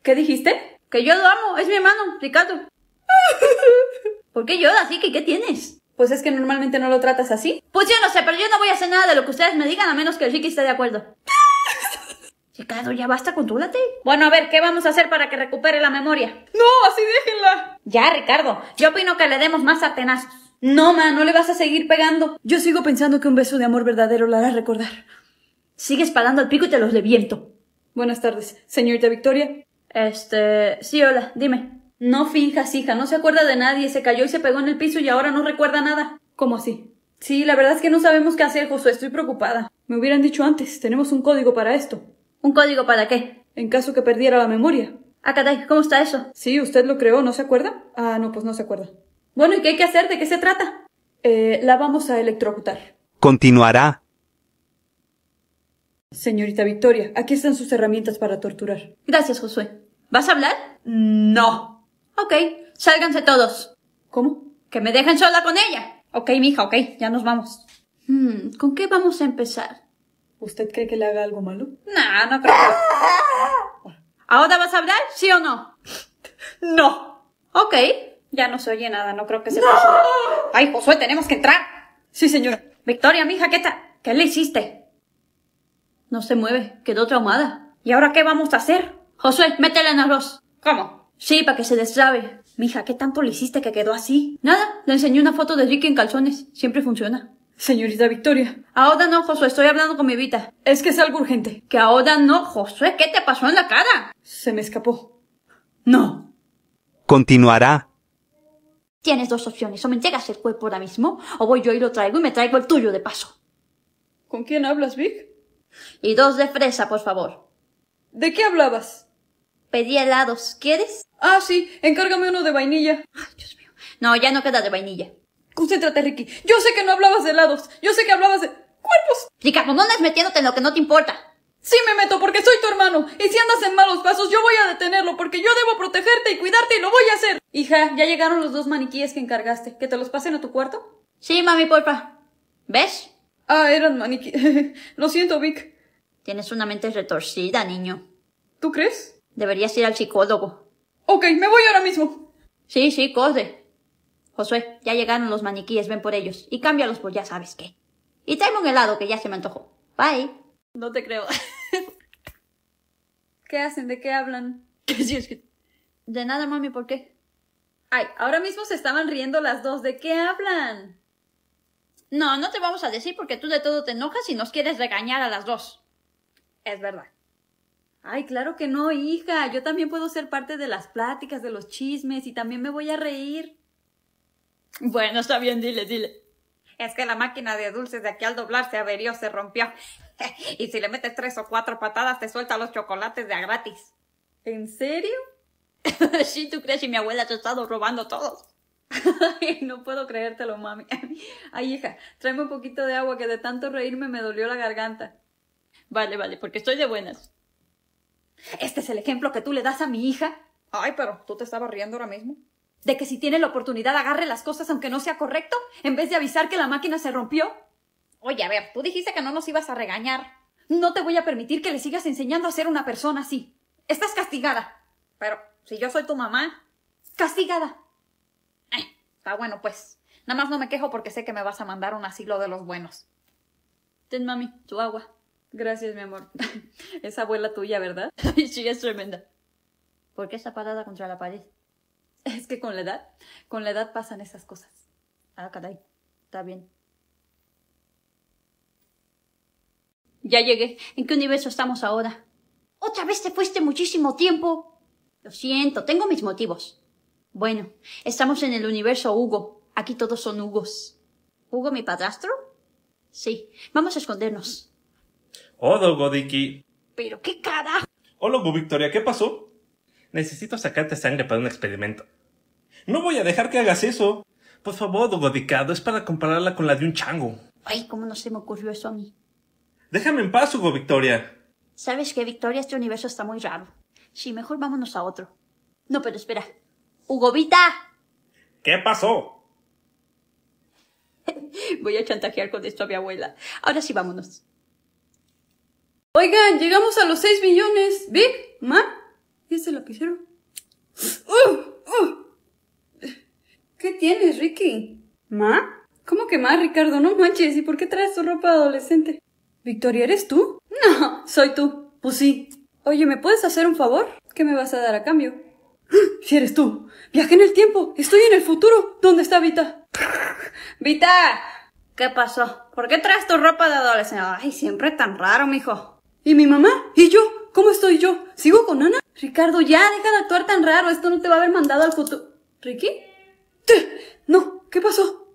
¿Qué dijiste? Que yo lo amo, es mi hermano, Ricardo. ¿Por qué lloras, que ¿Qué tienes? Pues es que normalmente no lo tratas así. Pues yo no sé, pero yo no voy a hacer nada de lo que ustedes me digan a menos que el Ricky esté de acuerdo. Ricardo, ya basta, con latte? Bueno, a ver, ¿qué vamos a hacer para que recupere la memoria? No, así déjenla. Ya, Ricardo, yo opino que le demos más atenazos. No, ma, no le vas a seguir pegando. Yo sigo pensando que un beso de amor verdadero la hará recordar. Sigues pagando al pico y te los viento, Buenas tardes, señorita Victoria. Este, sí, hola, dime. No finjas, hija, no se acuerda de nadie, se cayó y se pegó en el piso y ahora no recuerda nada. ¿Cómo así? Sí, la verdad es que no sabemos qué hacer, Josué, estoy preocupada. Me hubieran dicho antes, tenemos un código para esto. ¿Un código para qué? En caso que perdiera la memoria. Ah, caray, ¿cómo está eso? Sí, usted lo creó, ¿no se acuerda? Ah, no, pues no se acuerda. Bueno, ¿y qué hay que hacer? ¿De qué se trata? Eh, la vamos a electrocutar. Continuará. Señorita Victoria, aquí están sus herramientas para torturar. Gracias, Josué. ¿Vas a hablar? No. Ok, sálganse todos. ¿Cómo? Que me dejen sola con ella. Ok, mija, ok, ya nos vamos. Hmm, ¿Con qué vamos a empezar? ¿Usted cree que le haga algo malo? No, no creo. Que... ¿Ahora vas a hablar? ¿Sí o no? No. Ok. Ya no se oye nada, no creo que se pase. Ay, Josué, tenemos que entrar. Sí, señora. Victoria, mija, ¿qué, está...? ¿qué le hiciste? No se mueve, quedó traumada. ¿Y ahora qué vamos a hacer? Josué, métele en arroz. ¿Cómo? Sí, para que se mi Mija, ¿qué tanto le hiciste que quedó así? Nada, le enseñé una foto de Ricky en calzones. Siempre funciona. Señorita Victoria. Ahora no, Josué, estoy hablando con mi Evita Es que es algo urgente. Que ahora no, Josué, ¿qué te pasó en la cara? Se me escapó. No. Continuará. Tienes dos opciones. O me llegas el cuerpo ahora mismo, o voy yo y lo traigo y me traigo el tuyo de paso. ¿Con quién hablas, Vic? Y dos de fresa, por favor. ¿De qué hablabas? Pedí helados. ¿Quieres? Ah, sí. Encárgame uno de vainilla. Ay, Dios mío. No, ya no queda de vainilla. Concéntrate, Ricky. Yo sé que no hablabas de lados. Yo sé que hablabas de cuerpos. Ricardo, pues no andes metiéndote en lo que no te importa. Sí me meto porque soy tu hermano. Y si andas en malos pasos, yo voy a detenerlo porque yo debo protegerte y cuidarte y lo voy a hacer. Hija, ya llegaron los dos maniquíes que encargaste. ¿Que te los pasen a tu cuarto? Sí, mami, porfa. ¿Ves? Ah, eran maniquíes. lo siento, Vic. Tienes una mente retorcida, niño. ¿Tú crees? Deberías ir al psicólogo. Ok, me voy ahora mismo. Sí, sí, corre. Josué, ya llegaron los maniquíes, ven por ellos y cámbialos por ya sabes qué. Y tráeme un helado que ya se me antojó. Bye. No te creo. ¿Qué hacen? ¿De qué hablan? De nada, mami, ¿por qué? Ay, ahora mismo se estaban riendo las dos. ¿De qué hablan? No, no te vamos a decir porque tú de todo te enojas y nos quieres regañar a las dos. Es verdad. Ay, claro que no, hija. Yo también puedo ser parte de las pláticas, de los chismes y también me voy a reír. Bueno, está bien, dile, dile. Es que la máquina de dulces de aquí al doblar se averió, se rompió. y si le metes tres o cuatro patadas, te suelta los chocolates de a gratis. ¿En serio? sí, tú crees y mi abuela te ha estado robando todos. no puedo creértelo, mami. Ay, hija, tráeme un poquito de agua que de tanto reírme me dolió la garganta. Vale, vale, porque estoy de buenas. ¿Este es el ejemplo que tú le das a mi hija? Ay, pero tú te estabas riendo ahora mismo de que si tiene la oportunidad agarre las cosas aunque no sea correcto, en vez de avisar que la máquina se rompió. Oye, a ver, tú dijiste que no nos ibas a regañar. No te voy a permitir que le sigas enseñando a ser una persona así. Estás castigada. Pero si yo soy tu mamá, castigada. Eh, está bueno, pues. Nada más no me quejo porque sé que me vas a mandar un asilo de los buenos. Ten, mami, tu agua. Gracias, mi amor. Es abuela tuya, ¿verdad? sí, es tremenda. ¿Por qué está parada contra la pared? Es que con la edad, con la edad pasan esas cosas. Ah, caray, está bien. Ya llegué. ¿En qué universo estamos ahora? Otra vez te fuiste muchísimo tiempo. Lo siento, tengo mis motivos. Bueno, estamos en el universo Hugo. Aquí todos son Hugos. ¿Hugo mi padrastro? Sí, vamos a escondernos. Hola, oh, Dicky! ¿Pero qué cara? Hola, Hugo Victoria, ¿qué pasó? Necesito sacarte sangre para un experimento. No voy a dejar que hagas eso. Por favor, Dugodicado, es para compararla con la de un chango. Ay, cómo no se me ocurrió eso a mí. Déjame en paz, Hugo Victoria. ¿Sabes qué, Victoria? Este universo está muy raro. Sí, mejor vámonos a otro. No, pero espera. ¡Hugo Vita! ¿Qué pasó? Voy a chantajear con esto a mi abuela. Ahora sí, vámonos. Oigan, llegamos a los 6 millones. Vic, ma. ¿Y este lapicero? ¡Uh! ¡Oh! ¡Uh! ¡Oh! ¿Qué tienes, Ricky? ¿Ma? ¿Cómo que ma, Ricardo? No manches, ¿y por qué traes tu ropa adolescente? Victoria, ¿eres tú? No, soy tú. Pues sí. Oye, ¿me puedes hacer un favor? ¿Qué me vas a dar a cambio? Si eres tú. ¡Viaje en el tiempo. Estoy en el futuro. ¿Dónde está Vita? ¡Vita! ¿Qué pasó? ¿Por qué traes tu ropa de adolescente? Ay, siempre tan raro, mijo. ¿Y mi mamá? ¿Y yo? ¿Cómo estoy yo? ¿Sigo con Ana? Ricardo, ya, deja de actuar tan raro. Esto no te va a haber mandado al futuro. ¿Ricky? No, ¿qué pasó?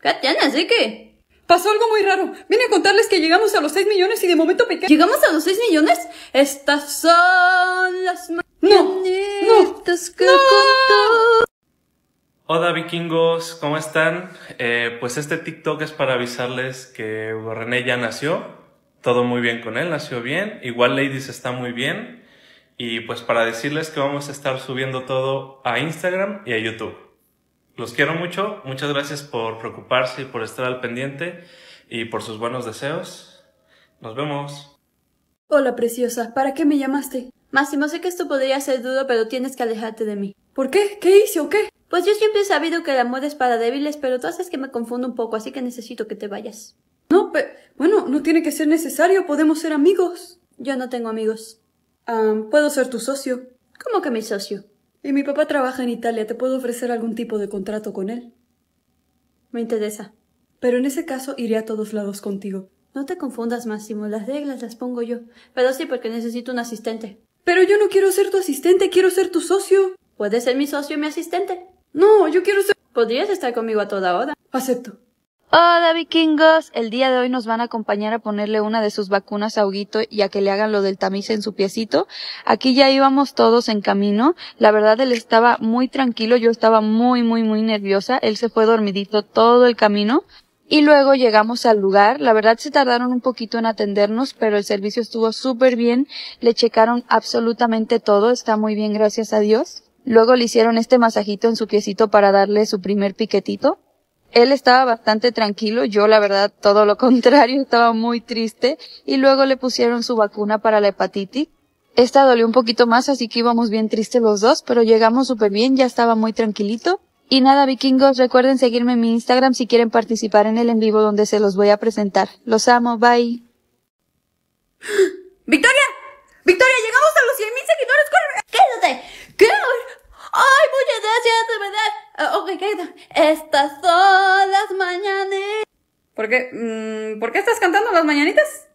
¿Qué sé qué? Pasó algo muy raro. Vine a contarles que llegamos a los 6 millones y de momento me ¿Llegamos a los 6 millones? Estas son las no, no, no. Hola vikingos, ¿cómo están? Eh, pues este TikTok es para avisarles que René ya nació. Todo muy bien con él, nació bien. Igual Ladies está muy bien. Y pues para decirles que vamos a estar subiendo todo a Instagram y a YouTube. Los quiero mucho, muchas gracias por preocuparse y por estar al pendiente y por sus buenos deseos. Nos vemos. Hola preciosa, ¿para qué me llamaste? Máximo, sé que esto podría ser duro, pero tienes que alejarte de mí. ¿Por qué? ¿Qué hice o qué? Pues yo siempre he sabido que el amor es para débiles, pero tú haces que me confundo un poco, así que necesito que te vayas. No, pero... Bueno, no tiene que ser necesario, podemos ser amigos. Yo no tengo amigos. ¿Puedo ser tu socio? ¿Cómo que mi socio? Y mi papá trabaja en Italia. ¿Te puedo ofrecer algún tipo de contrato con él? Me interesa. Pero en ese caso iré a todos lados contigo. No te confundas, Máximo. Las reglas las pongo yo. Pero sí, porque necesito un asistente. Pero yo no quiero ser tu asistente, quiero ser tu socio. Puedes ser mi socio y mi asistente. No, yo quiero ser... Podrías estar conmigo a toda hora. Acepto. Hola vikingos, el día de hoy nos van a acompañar a ponerle una de sus vacunas a Huguito y a que le hagan lo del tamiz en su piecito. Aquí ya íbamos todos en camino, la verdad él estaba muy tranquilo, yo estaba muy muy muy nerviosa, él se fue dormidito todo el camino. Y luego llegamos al lugar, la verdad se tardaron un poquito en atendernos, pero el servicio estuvo súper bien, le checaron absolutamente todo, está muy bien gracias a Dios. Luego le hicieron este masajito en su piecito para darle su primer piquetito él estaba bastante tranquilo, yo la verdad todo lo contrario, estaba muy triste y luego le pusieron su vacuna para la hepatitis. Esta dolió un poquito más, así que íbamos bien tristes los dos, pero llegamos súper bien, ya estaba muy tranquilito. Y nada, vikingos, recuerden seguirme en mi Instagram si quieren participar en el en vivo donde se los voy a presentar. Los amo, bye. ¡Victoria! ¡Victoria! ¡Llegamos a los 100.000 seguidores! ¡Quédate! ¡Quédate! ¡Ay, muchas gracias, de verdad! Oh, ok, querido, estas son las mañanas. ¿Por qué? Mm, ¿Por qué estás cantando las mañanitas?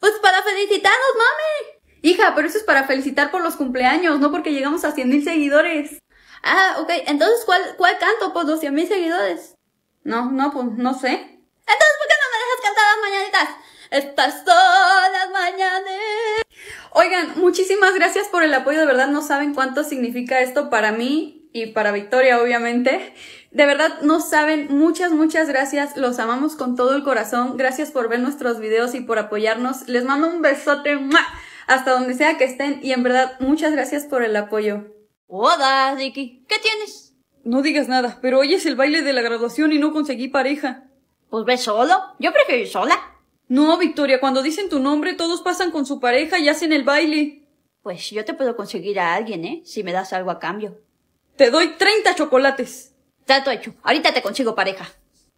pues para felicitarnos, mami. Hija, pero eso es para felicitar por los cumpleaños, no porque llegamos a 100 mil seguidores. Ah, ok, entonces, ¿cuál, cuál canto por pues los 100 mil seguidores? No, no, pues no sé. Entonces, ¿por qué no me dejas cantar las mañanitas? Estas son las mañanitas. Oigan, muchísimas gracias por el apoyo, de verdad no saben cuánto significa esto para mí y para Victoria, obviamente. De verdad no saben, muchas, muchas gracias, los amamos con todo el corazón, gracias por ver nuestros videos y por apoyarnos. Les mando un besote, hasta donde sea que estén y en verdad muchas gracias por el apoyo. Hola, Ricky, ¿qué tienes? No digas nada, pero hoy es el baile de la graduación y no conseguí pareja. Pues ve solo, yo prefiero ir sola. No, Victoria, cuando dicen tu nombre todos pasan con su pareja y hacen el baile. Pues yo te puedo conseguir a alguien, ¿eh? Si me das algo a cambio. Te doy 30 chocolates. Trato hecho. Ahorita te consigo pareja.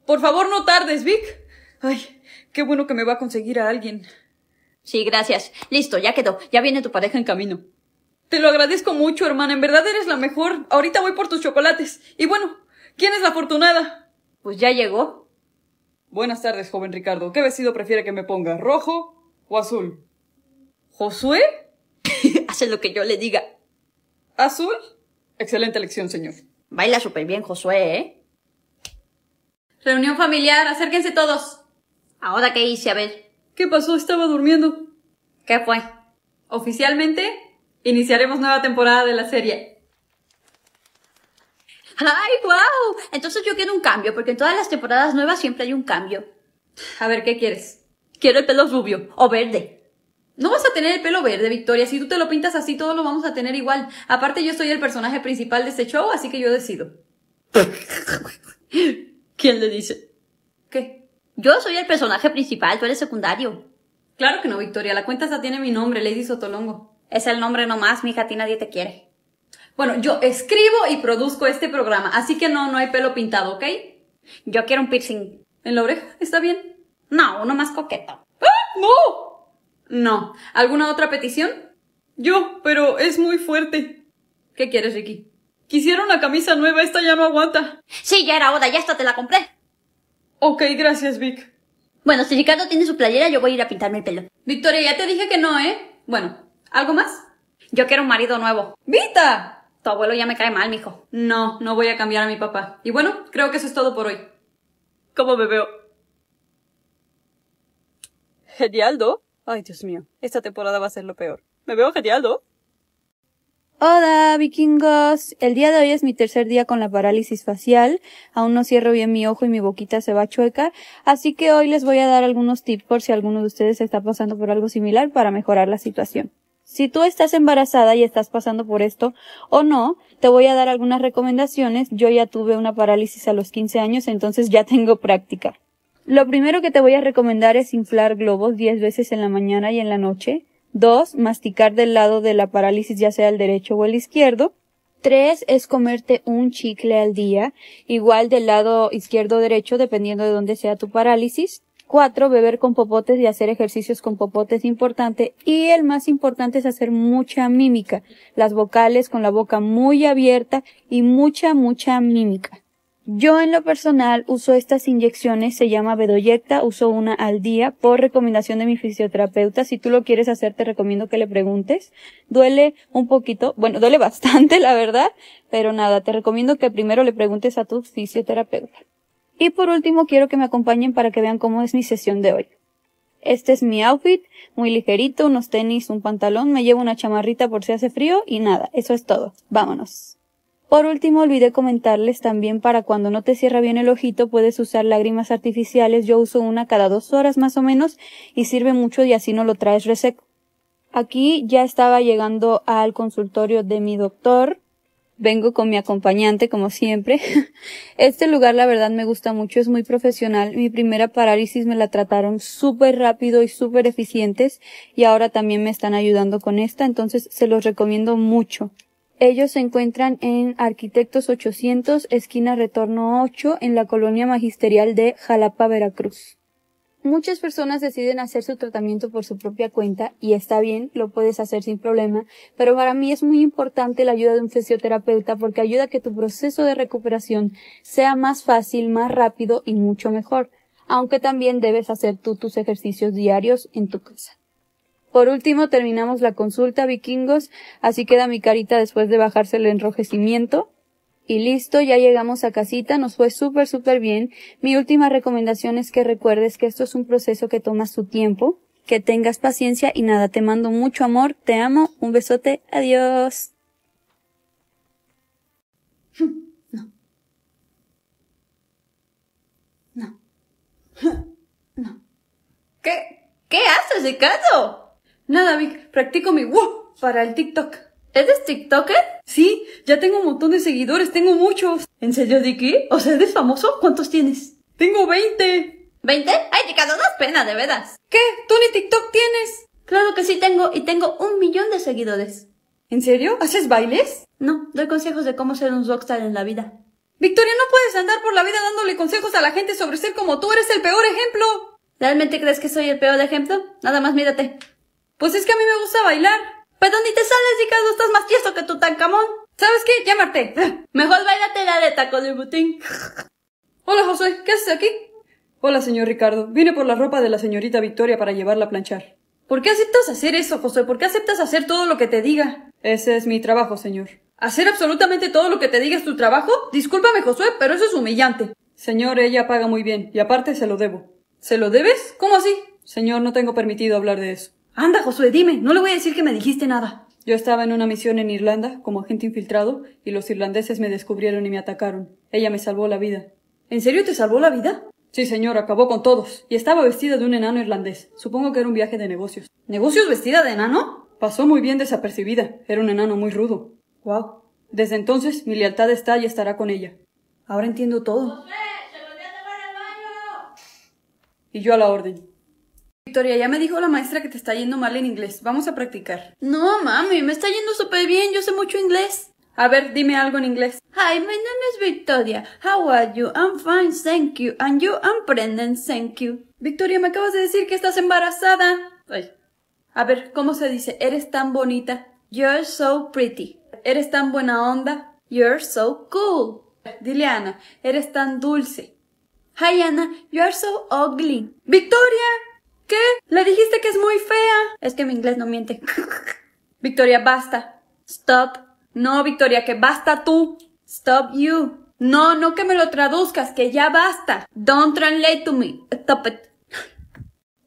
Por favor, no tardes, Vic. Ay, qué bueno que me va a conseguir a alguien. Sí, gracias. Listo, ya quedó. Ya viene tu pareja en camino. Te lo agradezco mucho, hermana. En verdad eres la mejor. Ahorita voy por tus chocolates. Y bueno, ¿quién es la afortunada? Pues ya llegó. Buenas tardes, joven Ricardo. ¿Qué vestido prefiere que me ponga? ¿Rojo o azul? ¿Josué? Hace lo que yo le diga. ¿Azul? Excelente elección, señor. Baila súper bien, Josué, ¿eh? Reunión familiar, acérquense todos. ¿Ahora qué hice? Abel? ¿Qué pasó? Estaba durmiendo. ¿Qué fue? Oficialmente, iniciaremos nueva temporada de la serie. ¡Ay, wow! Entonces yo quiero un cambio, porque en todas las temporadas nuevas siempre hay un cambio. A ver, ¿qué quieres? Quiero el pelo rubio o verde. No vas a tener el pelo verde, Victoria. Si tú te lo pintas así, todos lo vamos a tener igual. Aparte, yo soy el personaje principal de este show, así que yo decido. ¿Quién le dice? ¿Qué? Yo soy el personaje principal, tú eres secundario. Claro que no, Victoria. La cuenta esa tiene mi nombre, Lady Sotolongo. Es el nombre nomás, mija, a ti nadie te quiere. Bueno, yo escribo y produzco este programa, así que no, no hay pelo pintado, ¿ok? Yo quiero un piercing. ¿En la oreja? ¿Está bien? No, uno más coqueto. ¡Ah! ¡No! No. ¿Alguna otra petición? Yo, pero es muy fuerte. ¿Qué quieres, Ricky? Quisiera una camisa nueva, esta ya no aguanta. Sí, ya era hora, ya esta te la compré. Ok, gracias, Vic. Bueno, si Ricardo tiene su playera, yo voy a ir a pintarme el pelo. Victoria, ya te dije que no, ¿eh? Bueno, ¿algo más? Yo quiero un marido nuevo. ¡Vita! Tu abuelo ya me cae mal, mijo. No, no voy a cambiar a mi papá. Y bueno, creo que eso es todo por hoy. ¿Cómo me veo? ¿Genialdo? Ay, Dios mío, esta temporada va a ser lo peor. Me veo genialdo? Hola, vikingos. El día de hoy es mi tercer día con la parálisis facial. Aún no cierro bien mi ojo y mi boquita se va chueca. Así que hoy les voy a dar algunos tips por si alguno de ustedes está pasando por algo similar para mejorar la situación. Si tú estás embarazada y estás pasando por esto o no, te voy a dar algunas recomendaciones. Yo ya tuve una parálisis a los 15 años, entonces ya tengo práctica. Lo primero que te voy a recomendar es inflar globos 10 veces en la mañana y en la noche. 2. Masticar del lado de la parálisis, ya sea el derecho o el izquierdo. 3. Es comerte un chicle al día, igual del lado izquierdo o derecho, dependiendo de dónde sea tu parálisis. Cuatro, beber con popotes y hacer ejercicios con popotes importante. Y el más importante es hacer mucha mímica. Las vocales con la boca muy abierta y mucha, mucha mímica. Yo en lo personal uso estas inyecciones, se llama Bedoyecta, uso una al día por recomendación de mi fisioterapeuta. Si tú lo quieres hacer, te recomiendo que le preguntes. Duele un poquito, bueno, duele bastante, la verdad, pero nada, te recomiendo que primero le preguntes a tu fisioterapeuta. Y por último quiero que me acompañen para que vean cómo es mi sesión de hoy. Este es mi outfit, muy ligerito, unos tenis, un pantalón, me llevo una chamarrita por si hace frío y nada, eso es todo. Vámonos. Por último, olvidé comentarles también para cuando no te cierra bien el ojito puedes usar lágrimas artificiales, yo uso una cada dos horas más o menos y sirve mucho y así no lo traes reseco. Aquí ya estaba llegando al consultorio de mi doctor Vengo con mi acompañante, como siempre. Este lugar, la verdad, me gusta mucho, es muy profesional. Mi primera parálisis me la trataron súper rápido y súper eficientes y ahora también me están ayudando con esta, entonces se los recomiendo mucho. Ellos se encuentran en Arquitectos 800, esquina Retorno 8, en la colonia magisterial de Jalapa, Veracruz. Muchas personas deciden hacer su tratamiento por su propia cuenta y está bien, lo puedes hacer sin problema, pero para mí es muy importante la ayuda de un fisioterapeuta porque ayuda a que tu proceso de recuperación sea más fácil, más rápido y mucho mejor, aunque también debes hacer tú tus ejercicios diarios en tu casa. Por último, terminamos la consulta, vikingos, así queda mi carita después de bajarse el enrojecimiento. Y listo, ya llegamos a casita, nos fue súper, súper bien. Mi última recomendación es que recuerdes que esto es un proceso que toma su tiempo, que tengas paciencia y nada, te mando mucho amor, te amo, un besote, adiós. No. No. No. ¿Qué? ¿Qué haces, de caso? Nada, Vic, practico mi wow para el TikTok. ¿Eres TikToker? Sí, ya tengo un montón de seguidores, tengo muchos. ¿En serio, Dicky? ¿O sea, eres famoso? ¿Cuántos tienes? Tengo 20. ¿Veinte? Ay, chica, no das pena, de veras. ¿Qué? ¿Tú ni TikTok tienes? Claro que sí tengo, y tengo un millón de seguidores. ¿En serio? ¿Haces bailes? No, doy consejos de cómo ser un rockstar en la vida. Victoria, no puedes andar por la vida dándole consejos a la gente sobre ser como tú, eres el peor ejemplo. ¿Realmente crees que soy el peor ejemplo? Nada más mírate. Pues es que a mí me gusta bailar. Pero ni te sales, Ricardo! estás más tieso que tu camón! ¿Sabes qué? Llámate. Mejor bailate la con el el butín. Hola, José. ¿Qué haces aquí? Hola, señor Ricardo. Vine por la ropa de la señorita Victoria para llevarla a planchar. ¿Por qué aceptas hacer eso, José? ¿Por qué aceptas hacer todo lo que te diga? Ese es mi trabajo, señor. ¿Hacer absolutamente todo lo que te diga es tu trabajo? Discúlpame, Josué, pero eso es humillante. Señor, ella paga muy bien, y aparte se lo debo. ¿Se lo debes? ¿Cómo así? Señor, no tengo permitido hablar de eso. Anda, Josué, dime, no le voy a decir que me dijiste nada. Yo estaba en una misión en Irlanda como agente infiltrado y los irlandeses me descubrieron y me atacaron. Ella me salvó la vida. ¿En serio te salvó la vida? Sí, señor, acabó con todos. Y estaba vestida de un enano irlandés. Supongo que era un viaje de negocios. ¿Negocios vestida de enano? Pasó muy bien desapercibida. Era un enano muy rudo. Wow. Desde entonces mi lealtad está y estará con ella. Ahora entiendo todo. se a baño! Y yo a la orden. Victoria, ya me dijo la maestra que te está yendo mal en inglés. Vamos a practicar. No, mami, me está yendo súper bien. Yo sé mucho inglés. A ver, dime algo en inglés. Hi, my name is Victoria. How are you? I'm fine, thank you. And you? I'm pregnant, thank you. Victoria, me acabas de decir que estás embarazada. A ver, ¿cómo se dice? Eres tan bonita. You're so pretty. Eres tan buena onda. You're so cool. Dile Ana, eres tan dulce. Hi, Ana, you are so ugly. Victoria, ¿Qué? Le dijiste que es muy fea. Es que mi inglés no miente. Victoria, basta. Stop. No, Victoria, que basta tú. Stop you. No, no que me lo traduzcas, que ya basta. Don't translate to me. Stop it.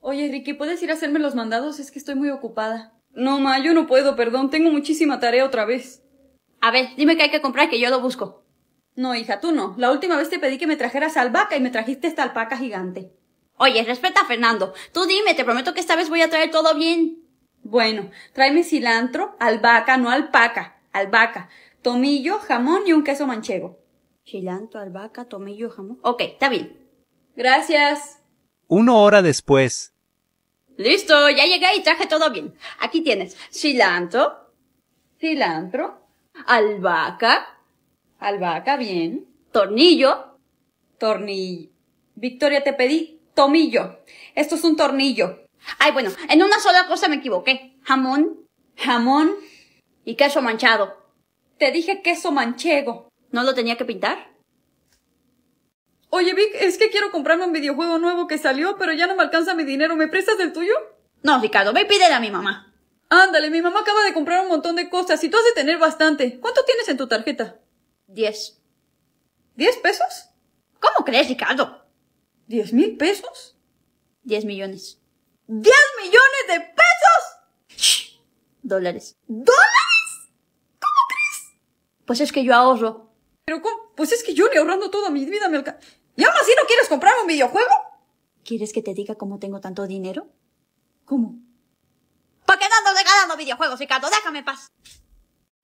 Oye, Ricky, ¿puedes ir a hacerme los mandados? Es que estoy muy ocupada. No, ma, yo no puedo, perdón. Tengo muchísima tarea otra vez. A ver, dime que hay que comprar, que yo lo busco. No, hija, tú no. La última vez te pedí que me trajeras albahaca y me trajiste esta alpaca gigante. Oye, respeta a Fernando. Tú dime, te prometo que esta vez voy a traer todo bien. Bueno, tráeme cilantro, albahaca, no alpaca, albahaca, tomillo, jamón y un queso manchego. Cilantro, albahaca, tomillo, jamón. Ok, está bien. Gracias. Una hora después. Listo, ya llegué y traje todo bien. Aquí tienes cilantro, cilantro, albahaca, albahaca, bien, tornillo, tornillo. Victoria, te pedí tomillo. Esto es un tornillo. Ay, bueno, en una sola cosa me equivoqué. Jamón. Jamón. Y queso manchado. Te dije queso manchego. ¿No lo tenía que pintar? Oye, Vic, es que quiero comprarme un videojuego nuevo que salió, pero ya no me alcanza mi dinero. ¿Me prestas el tuyo? No, Ricardo, me y pídele a mi mamá. Ándale, mi mamá acaba de comprar un montón de cosas y tú has de tener bastante. ¿Cuánto tienes en tu tarjeta? Diez. ¿Diez pesos? ¿Cómo crees, Ricardo? ¿Diez mil pesos? Diez millones. ¡Diez millones de pesos! Dólares. ¿Dólares? ¿Cómo crees? Pues es que yo ahorro. Pero ¿cómo? Pues es que yo ni ahorrando toda mi vida me alcanza. ¿Y aún así no quieres comprar un videojuego? ¿Quieres que te diga cómo tengo tanto dinero? ¿Cómo? Porque ando regalando videojuegos, Ricardo, déjame paz.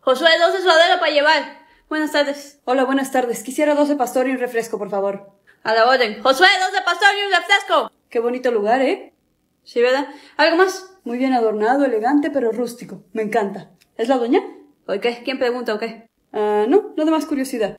Josué, dos de para llevar. Buenas tardes. Hola, buenas tardes. Quisiera dos de pastor y un refresco, por favor. A la orden. Josué, dos de pastor y un refresco. Qué bonito lugar, ¿eh? Sí, ¿verdad? ¿Algo más? Muy bien adornado, elegante, pero rústico. Me encanta. ¿Es la dueña? ¿O qué? ¿Quién pregunta o qué? Ah, no, nada más curiosidad.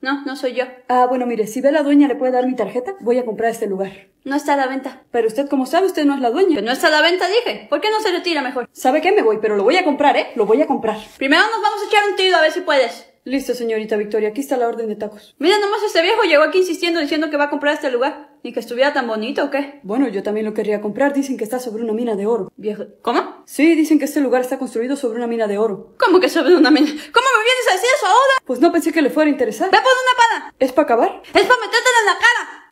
No, no soy yo. Ah, bueno, mire, si ve la dueña le puede dar mi tarjeta, voy a comprar este lugar. No está a la venta. Pero usted, como sabe, usted no es la dueña. no está a la venta, dije. ¿Por qué no se lo tira mejor? ¿Sabe qué? Me voy, pero lo voy a comprar, ¿eh? Lo voy a comprar. Primero nos vamos a echar un tiro a ver si puedes. Listo, señorita Victoria, aquí está la orden de tacos. Mira nomás este viejo llegó aquí insistiendo diciendo que va a comprar este lugar. Ni que estuviera tan bonito o qué. Bueno, yo también lo querría comprar. Dicen que está sobre una mina de oro. Viejo. ¿Cómo? Sí, dicen que este lugar está construido sobre una mina de oro. ¿Cómo que sobre una mina? ¿Cómo me vienes a decir eso ahora? Pues no pensé que le fuera a interesar. ¡Ve por una pala! ¿Es para acabar? ¡Es para metértela en la cara!